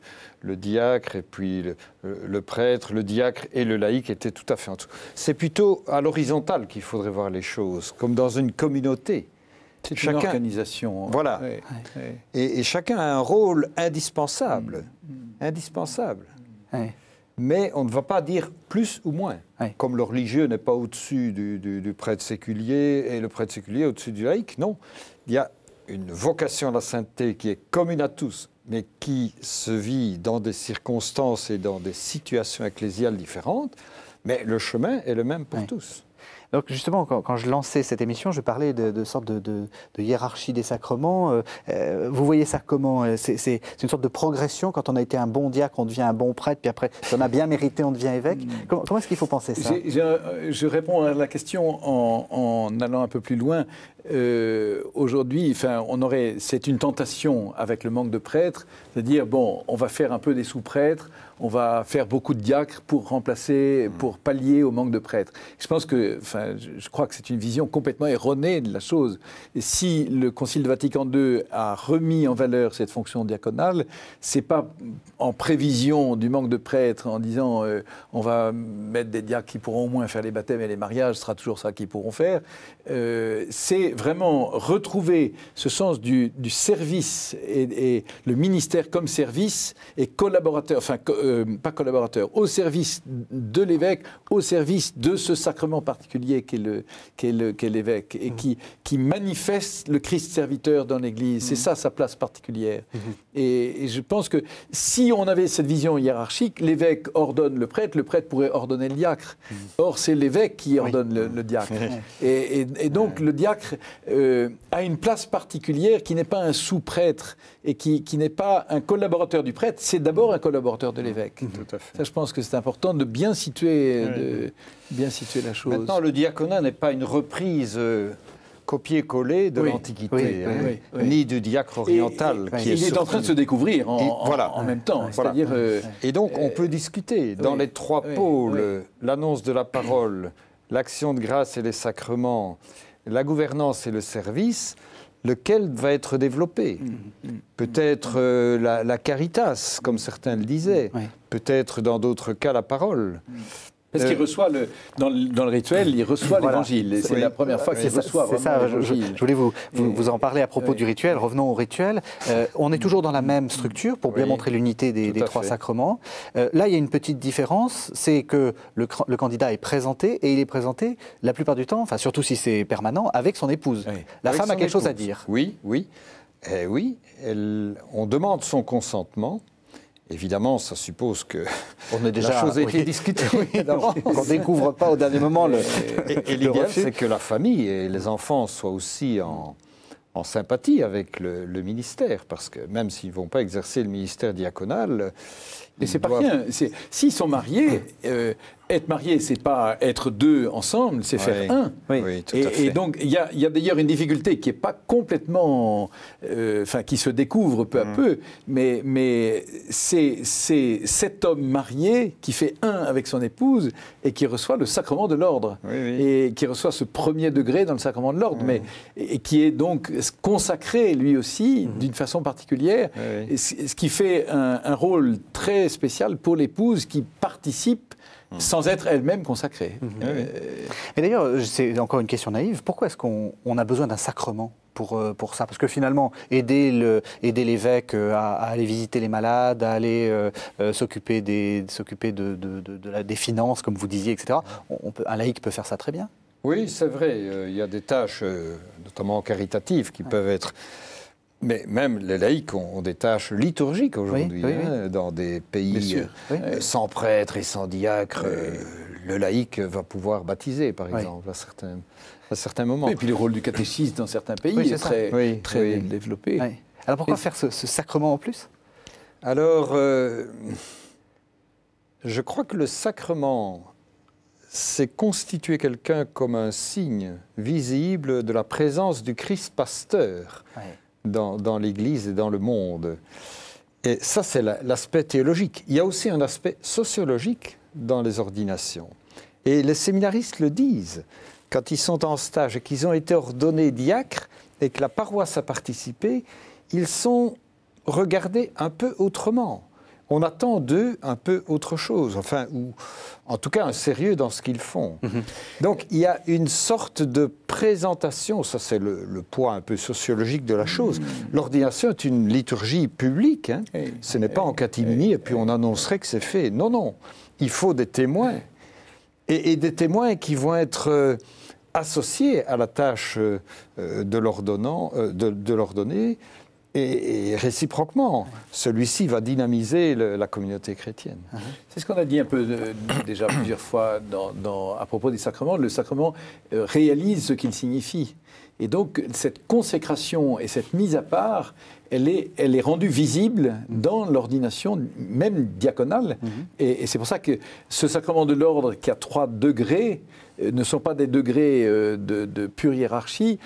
diacre, et puis le, prêtre, le diacre et le laïc étaient tout à fait en dessous. C'est plutôt à l'horizontale qu'il faudrait voir les choses, comme dans une communauté. C'est une organisation. Voilà. Et, chacun a un rôle indispensable. Mm. Indispensable mais on ne va pas dire plus ou moins. Comme le religieux n'est pas au-dessus du, prêtre séculier et le prêtre séculier au-dessus du laïc, non. Il y a une vocation à la sainteté qui est commune à tous, mais qui se vit dans des circonstances et dans des situations ecclésiales différentes, mais le chemin est le même pour tous. Donc justement, quand, je lançais cette émission, je parlais de, sorte de, hiérarchie des sacrements. Euh, euh, vous voyez ça comment euh, C'est une sorte de progression quand on a été un bon diacre, on devient un bon prêtre, puis après, si on a bien mérité, on devient évêque. Hmm. Comment, est-ce qu'il faut penser ça je, réponds à la question en allant un peu plus loin. Euh, aujourd'hui, enfin, on aurait, c'est une tentation avec le manque de prêtres, c'est-à-dire bon, on va faire un peu des sous-prêtres, on va faire beaucoup de diacres pour remplacer, hmm. pour pallier au manque de prêtres. Je pense que, enfin, je crois que c'est une vision complètement erronée de la chose. Et si le Concile Vatican II a remis en valeur cette fonction diaconale, c'est pas en prévision du manque de prêtres, en disant euh, on va mettre des diacres qui pourront au moins faire les baptêmes et les mariages, ce sera toujours ça qu'ils pourront faire. Euh, c'est vraiment retrouver ce sens du, service et, le ministère comme service et collaborateur, enfin euh, pas collaborateur, au service de l'évêque, au service de ce sacrement particulier qu'est l'évêque l'évêque et mmh. qui, qui, manifeste le Christ serviteur dans l'Église. C'est mmh. ça sa place particulière. Mmh. Et, je pense que si on avait cette vision hiérarchique, l'évêque ordonne le prêtre, le prêtre pourrait ordonner le diacre. Or, c'est l'évêque qui ordonne le, diacre. et, donc, le diacre à euh, a une place particulière, qui n'est pas un sous-prêtre et qui, n'est pas un collaborateur du prêtre, c'est d'abord un collaborateur de l'évêque. Tout à fait. Ça, je pense que c'est important de bien situer, bien situer la chose. Maintenant, le diaconat n'est pas une reprise. copié euh, copier de l'Antiquité, hein, ni du diacre oriental. qui est, il est, en train de se découvrir en, voilà, en, même temps. Euh, et donc, on peut discuter dans les trois pôles, l'annonce de la parole, l'action de grâce et les sacrements, la gouvernance et le service, lequel va être développé. Mm, mm. peut-être euh, la, caritas, comme certains le disaient, peut-être dans d'autres cas la parole. Mm. Parce qu'il euh, reçoit, le, dans, le, rituel, il reçoit l'évangile. C'est la première fois qu'il reçoit C'est ça, je, voulais vous, vous, en parler à propos du rituel. Revenons au rituel. Euh, on est toujours dans la même structure pour bien montrer l'unité des, trois sacrements. Euh, là, il y a une petite différence, c'est que le, le, candidat est présenté et il est présenté la plupart du temps, enfin surtout si c'est permanent, avec son épouse. La femme a quelque chose à dire. Oui, oui. Eh oui, on demande son consentement. Évidemment, ça suppose que on (laughs) déjà, la chose a été discutée. (laughs) on ne découvre pas au dernier moment le. Et, L'idée, c'est que la famille et les enfants soient aussi en, sympathie avec le, le, ministère, parce que même s'ils ne vont pas exercer le ministère diaconal, et c'est pas rien. S'ils sont mariés, (coughs) euh, être marié, c'est pas être deux ensemble, c'est faire un. Oui. tout et, à fait. et, donc, il y a, d'ailleurs une difficulté qui est pas complètement, euh, enfin, qui se découvre peu à mm. peu, mais, mais c'est cet homme marié qui fait un avec son épouse et qui reçoit le sacrement de l'ordre et qui reçoit ce premier degré dans le sacrement de l'ordre, mm. mais et qui est donc consacré lui aussi mm. d'une façon particulière, ce, qui fait un rôle très spécial pour l'épouse qui participe sans être elle-même consacrée. Mhm. Euh, et d'ailleurs, c'est encore une question naïve, pourquoi est-ce qu'on a besoin d'un sacrement pour, euh, pour ça Parce que finalement, aider l'évêque aider euh, à, à, aller visiter les malades, à aller s'occuper des, de, de, de, la, des finances, comme vous disiez, etc., on un laïc peut faire ça très bien. Oui, c'est vrai, il y a des tâches, notamment caritatives, qui peuvent être mais même les laïcs ont, des tâches liturgiques aujourd'hui, hein, dans des pays euh, euh, sans prêtre et sans diacre. Euh, le laïc va pouvoir baptiser, par exemple, à certains, à certains moments. Et puis le rôle du catéchisme dans certains pays est, très, très développé. Alors pourquoi faire ce, sacrement en plus Alors, je crois que le sacrement, c'est constituer quelqu'un comme un signe visible de la présence du Christ pasteur dans, l'Église et dans le monde. Et ça, c'est l'aspect théologique. Il y a aussi un aspect sociologique dans les ordinations. Et les séminaristes le disent. Quand ils sont en stage et qu'ils ont été ordonnés diacres et que la paroisse a participé, ils sont regardés un peu autrement on attend d'eux un peu autre chose, enfin, ou en tout cas un sérieux dans ce qu'ils font. Mhm. Donc il y a une sorte de présentation, ça c'est le, poids un peu sociologique de la mhm. chose. L'ordination est une liturgie publique, hein. eh, ce n'est pas en eh, catimini eh, et puis on annoncerait que c'est fait. Non, non, il faut des témoins. Et, des témoins qui vont être... Euh, associés à la tâche euh, euh, de l'ordonnant, de l'ordonner, et, réciproquement, celui-ci va dynamiser la communauté chrétienne. Ah c'est ce qu'on a dit un peu euh, (coughs) déjà plusieurs fois à propos des sacrements. Le sacrement euh, réalise ce qu'il signifie. Et donc cette consécration et cette mise à part, elle est, rendue visible dans l'ordination même diaconale. Mhm. Et, c'est pour ça que ce sacrement de l'ordre qui a trois degrés, euh, ne sont pas des degrés de, pure hiérarchie,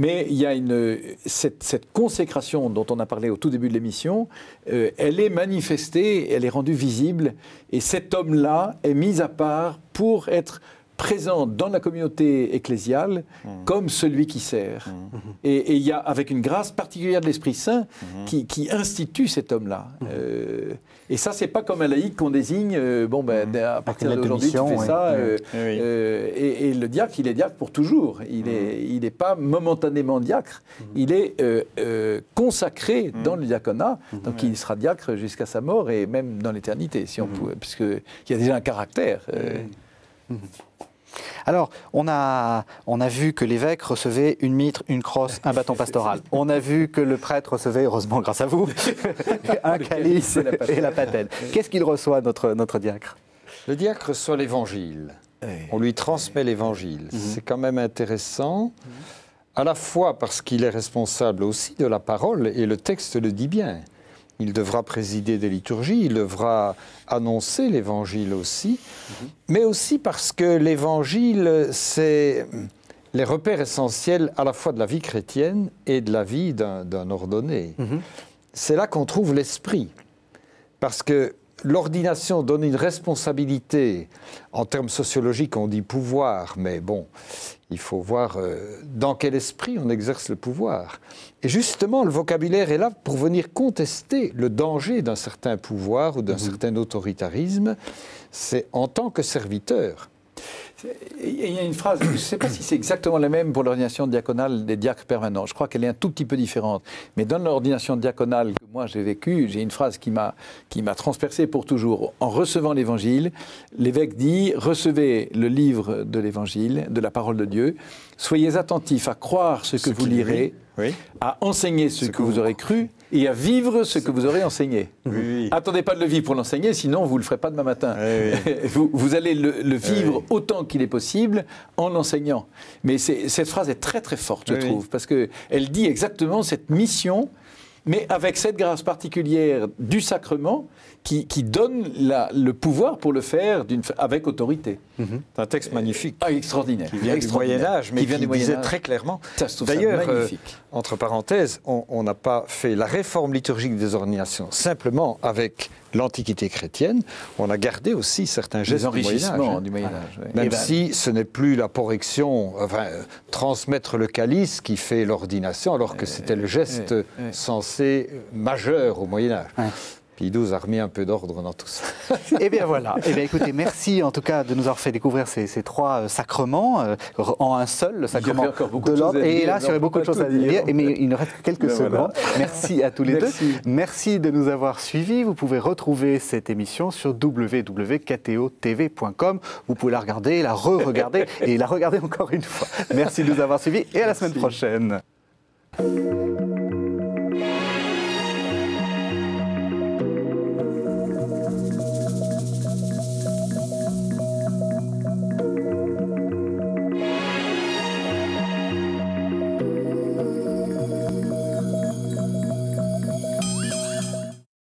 mais il y a une, cette, consécration dont on a parlé au tout début de l'émission, euh, elle est manifestée, elle est rendue visible, et cet homme-là est mis à part pour être présent dans la communauté ecclésiale mm. comme celui qui sert. Mm. Et il y a, avec une grâce particulière de l'Esprit Saint, mm. qui, institue cet homme-là. Euh, et ça, c'est pas comme un laïc qu'on désigne, euh, bon, ben, à partir d'aujourd'hui, tu fais ça. Euh, et, le diacre, il est diacre pour toujours. Il n'est il est pas momentanément diacre. Il est consacré dans le diaconat. Donc, il sera diacre jusqu'à sa mort et même dans l'éternité, si on pouvait, puisqu'il y a déjà un caractère. Alors, on a, vu que l'évêque recevait une mitre, une crosse, un bâton pastoral. (laughs) On a vu que le prêtre recevait, heureusement grâce à vous, (laughs) un calice et la patène. Qu'est-ce qu'il reçoit, notre, notre diacre Le diacre reçoit l'évangile. Eh. On lui transmet eh. l'évangile. Mhm. C'est quand même intéressant, mhm. à la fois parce qu'il est responsable aussi de la parole, et le texte le dit bien il devra présider des liturgies, il devra annoncer l'évangile aussi, mhm. mais aussi parce que l'évangile, c'est les repères essentiels à la fois de la vie chrétienne et de la vie d'un ordonné. Mhm. C'est là qu'on trouve l'esprit. Parce que l'ordination donne une responsabilité. En termes sociologiques, on dit pouvoir, mais bon, il faut voir euh, dans quel esprit on exerce le pouvoir. Et justement, le vocabulaire est là pour venir contester le danger d'un certain pouvoir ou d'un mmh certain autoritarisme. C'est en tant que serviteur il y a une phrase, je ne sais pas si c'est exactement la même pour l'ordination diaconale des diacres permanents. Je crois qu'elle est un tout petit peu différente. Mais dans l'ordination diaconale que moi j'ai vécue, j'ai une phrase qui m'a, qui transpercé pour toujours. En recevant l'évangile, l'évêque dit Recevez le livre de l'évangile, de la parole de Dieu. Soyez attentifs à croire ce que vous lirez, à enseigner ce, que, vous aurez cru et à vivre ce que vous aurez enseigné. Attendez pas de le vivre pour l'enseigner, sinon vous ne le ferez pas demain matin. (laughs) vous, allez le, le vivre autant qu'il est possible en l'enseignant. Mais cette phrase est très très forte, je trouve, parce qu'elle dit exactement cette mission mais avec cette grâce particulière du sacrement qui, donne le pouvoir pour le faire avec autorité. Mhm. C'est un texte euh, magnifique. Ah, extraordinaire. Qui vient du Moyen-Âge, mais qui, vient disait très clairement. D'ailleurs, euh, entre parenthèses, on n'a pas fait la réforme liturgique des ordinations simplement avec l'Antiquité chrétienne, on a gardé aussi certains gestes hein. du Moyen Âge. Même ben- si ce n'est plus la correction, enfin, euh, transmettre le calice qui fait l'ordination, alors que euh, c'était le euh, geste censé majeur au Moyen Âge. Puis 12 a remis un peu d'ordre dans tout ça. (laughs) Eh bien voilà. Eh bien écoutez, merci en tout cas de nous avoir fait découvrir ces, trois euh, sacrements euh, en un seul, le sacrement de l'ordre, Et là, il y aurait beaucoup de choses à dire, mais il nous reste quelques secondes. Merci à tous les deux. Merci de nous avoir suivis. Vous pouvez retrouver cette émission sur www.kto.tv.com. Vous pouvez la regarder, la re-regarder et la regarder encore une fois. Merci de nous avoir suivis et à la semaine prochaine.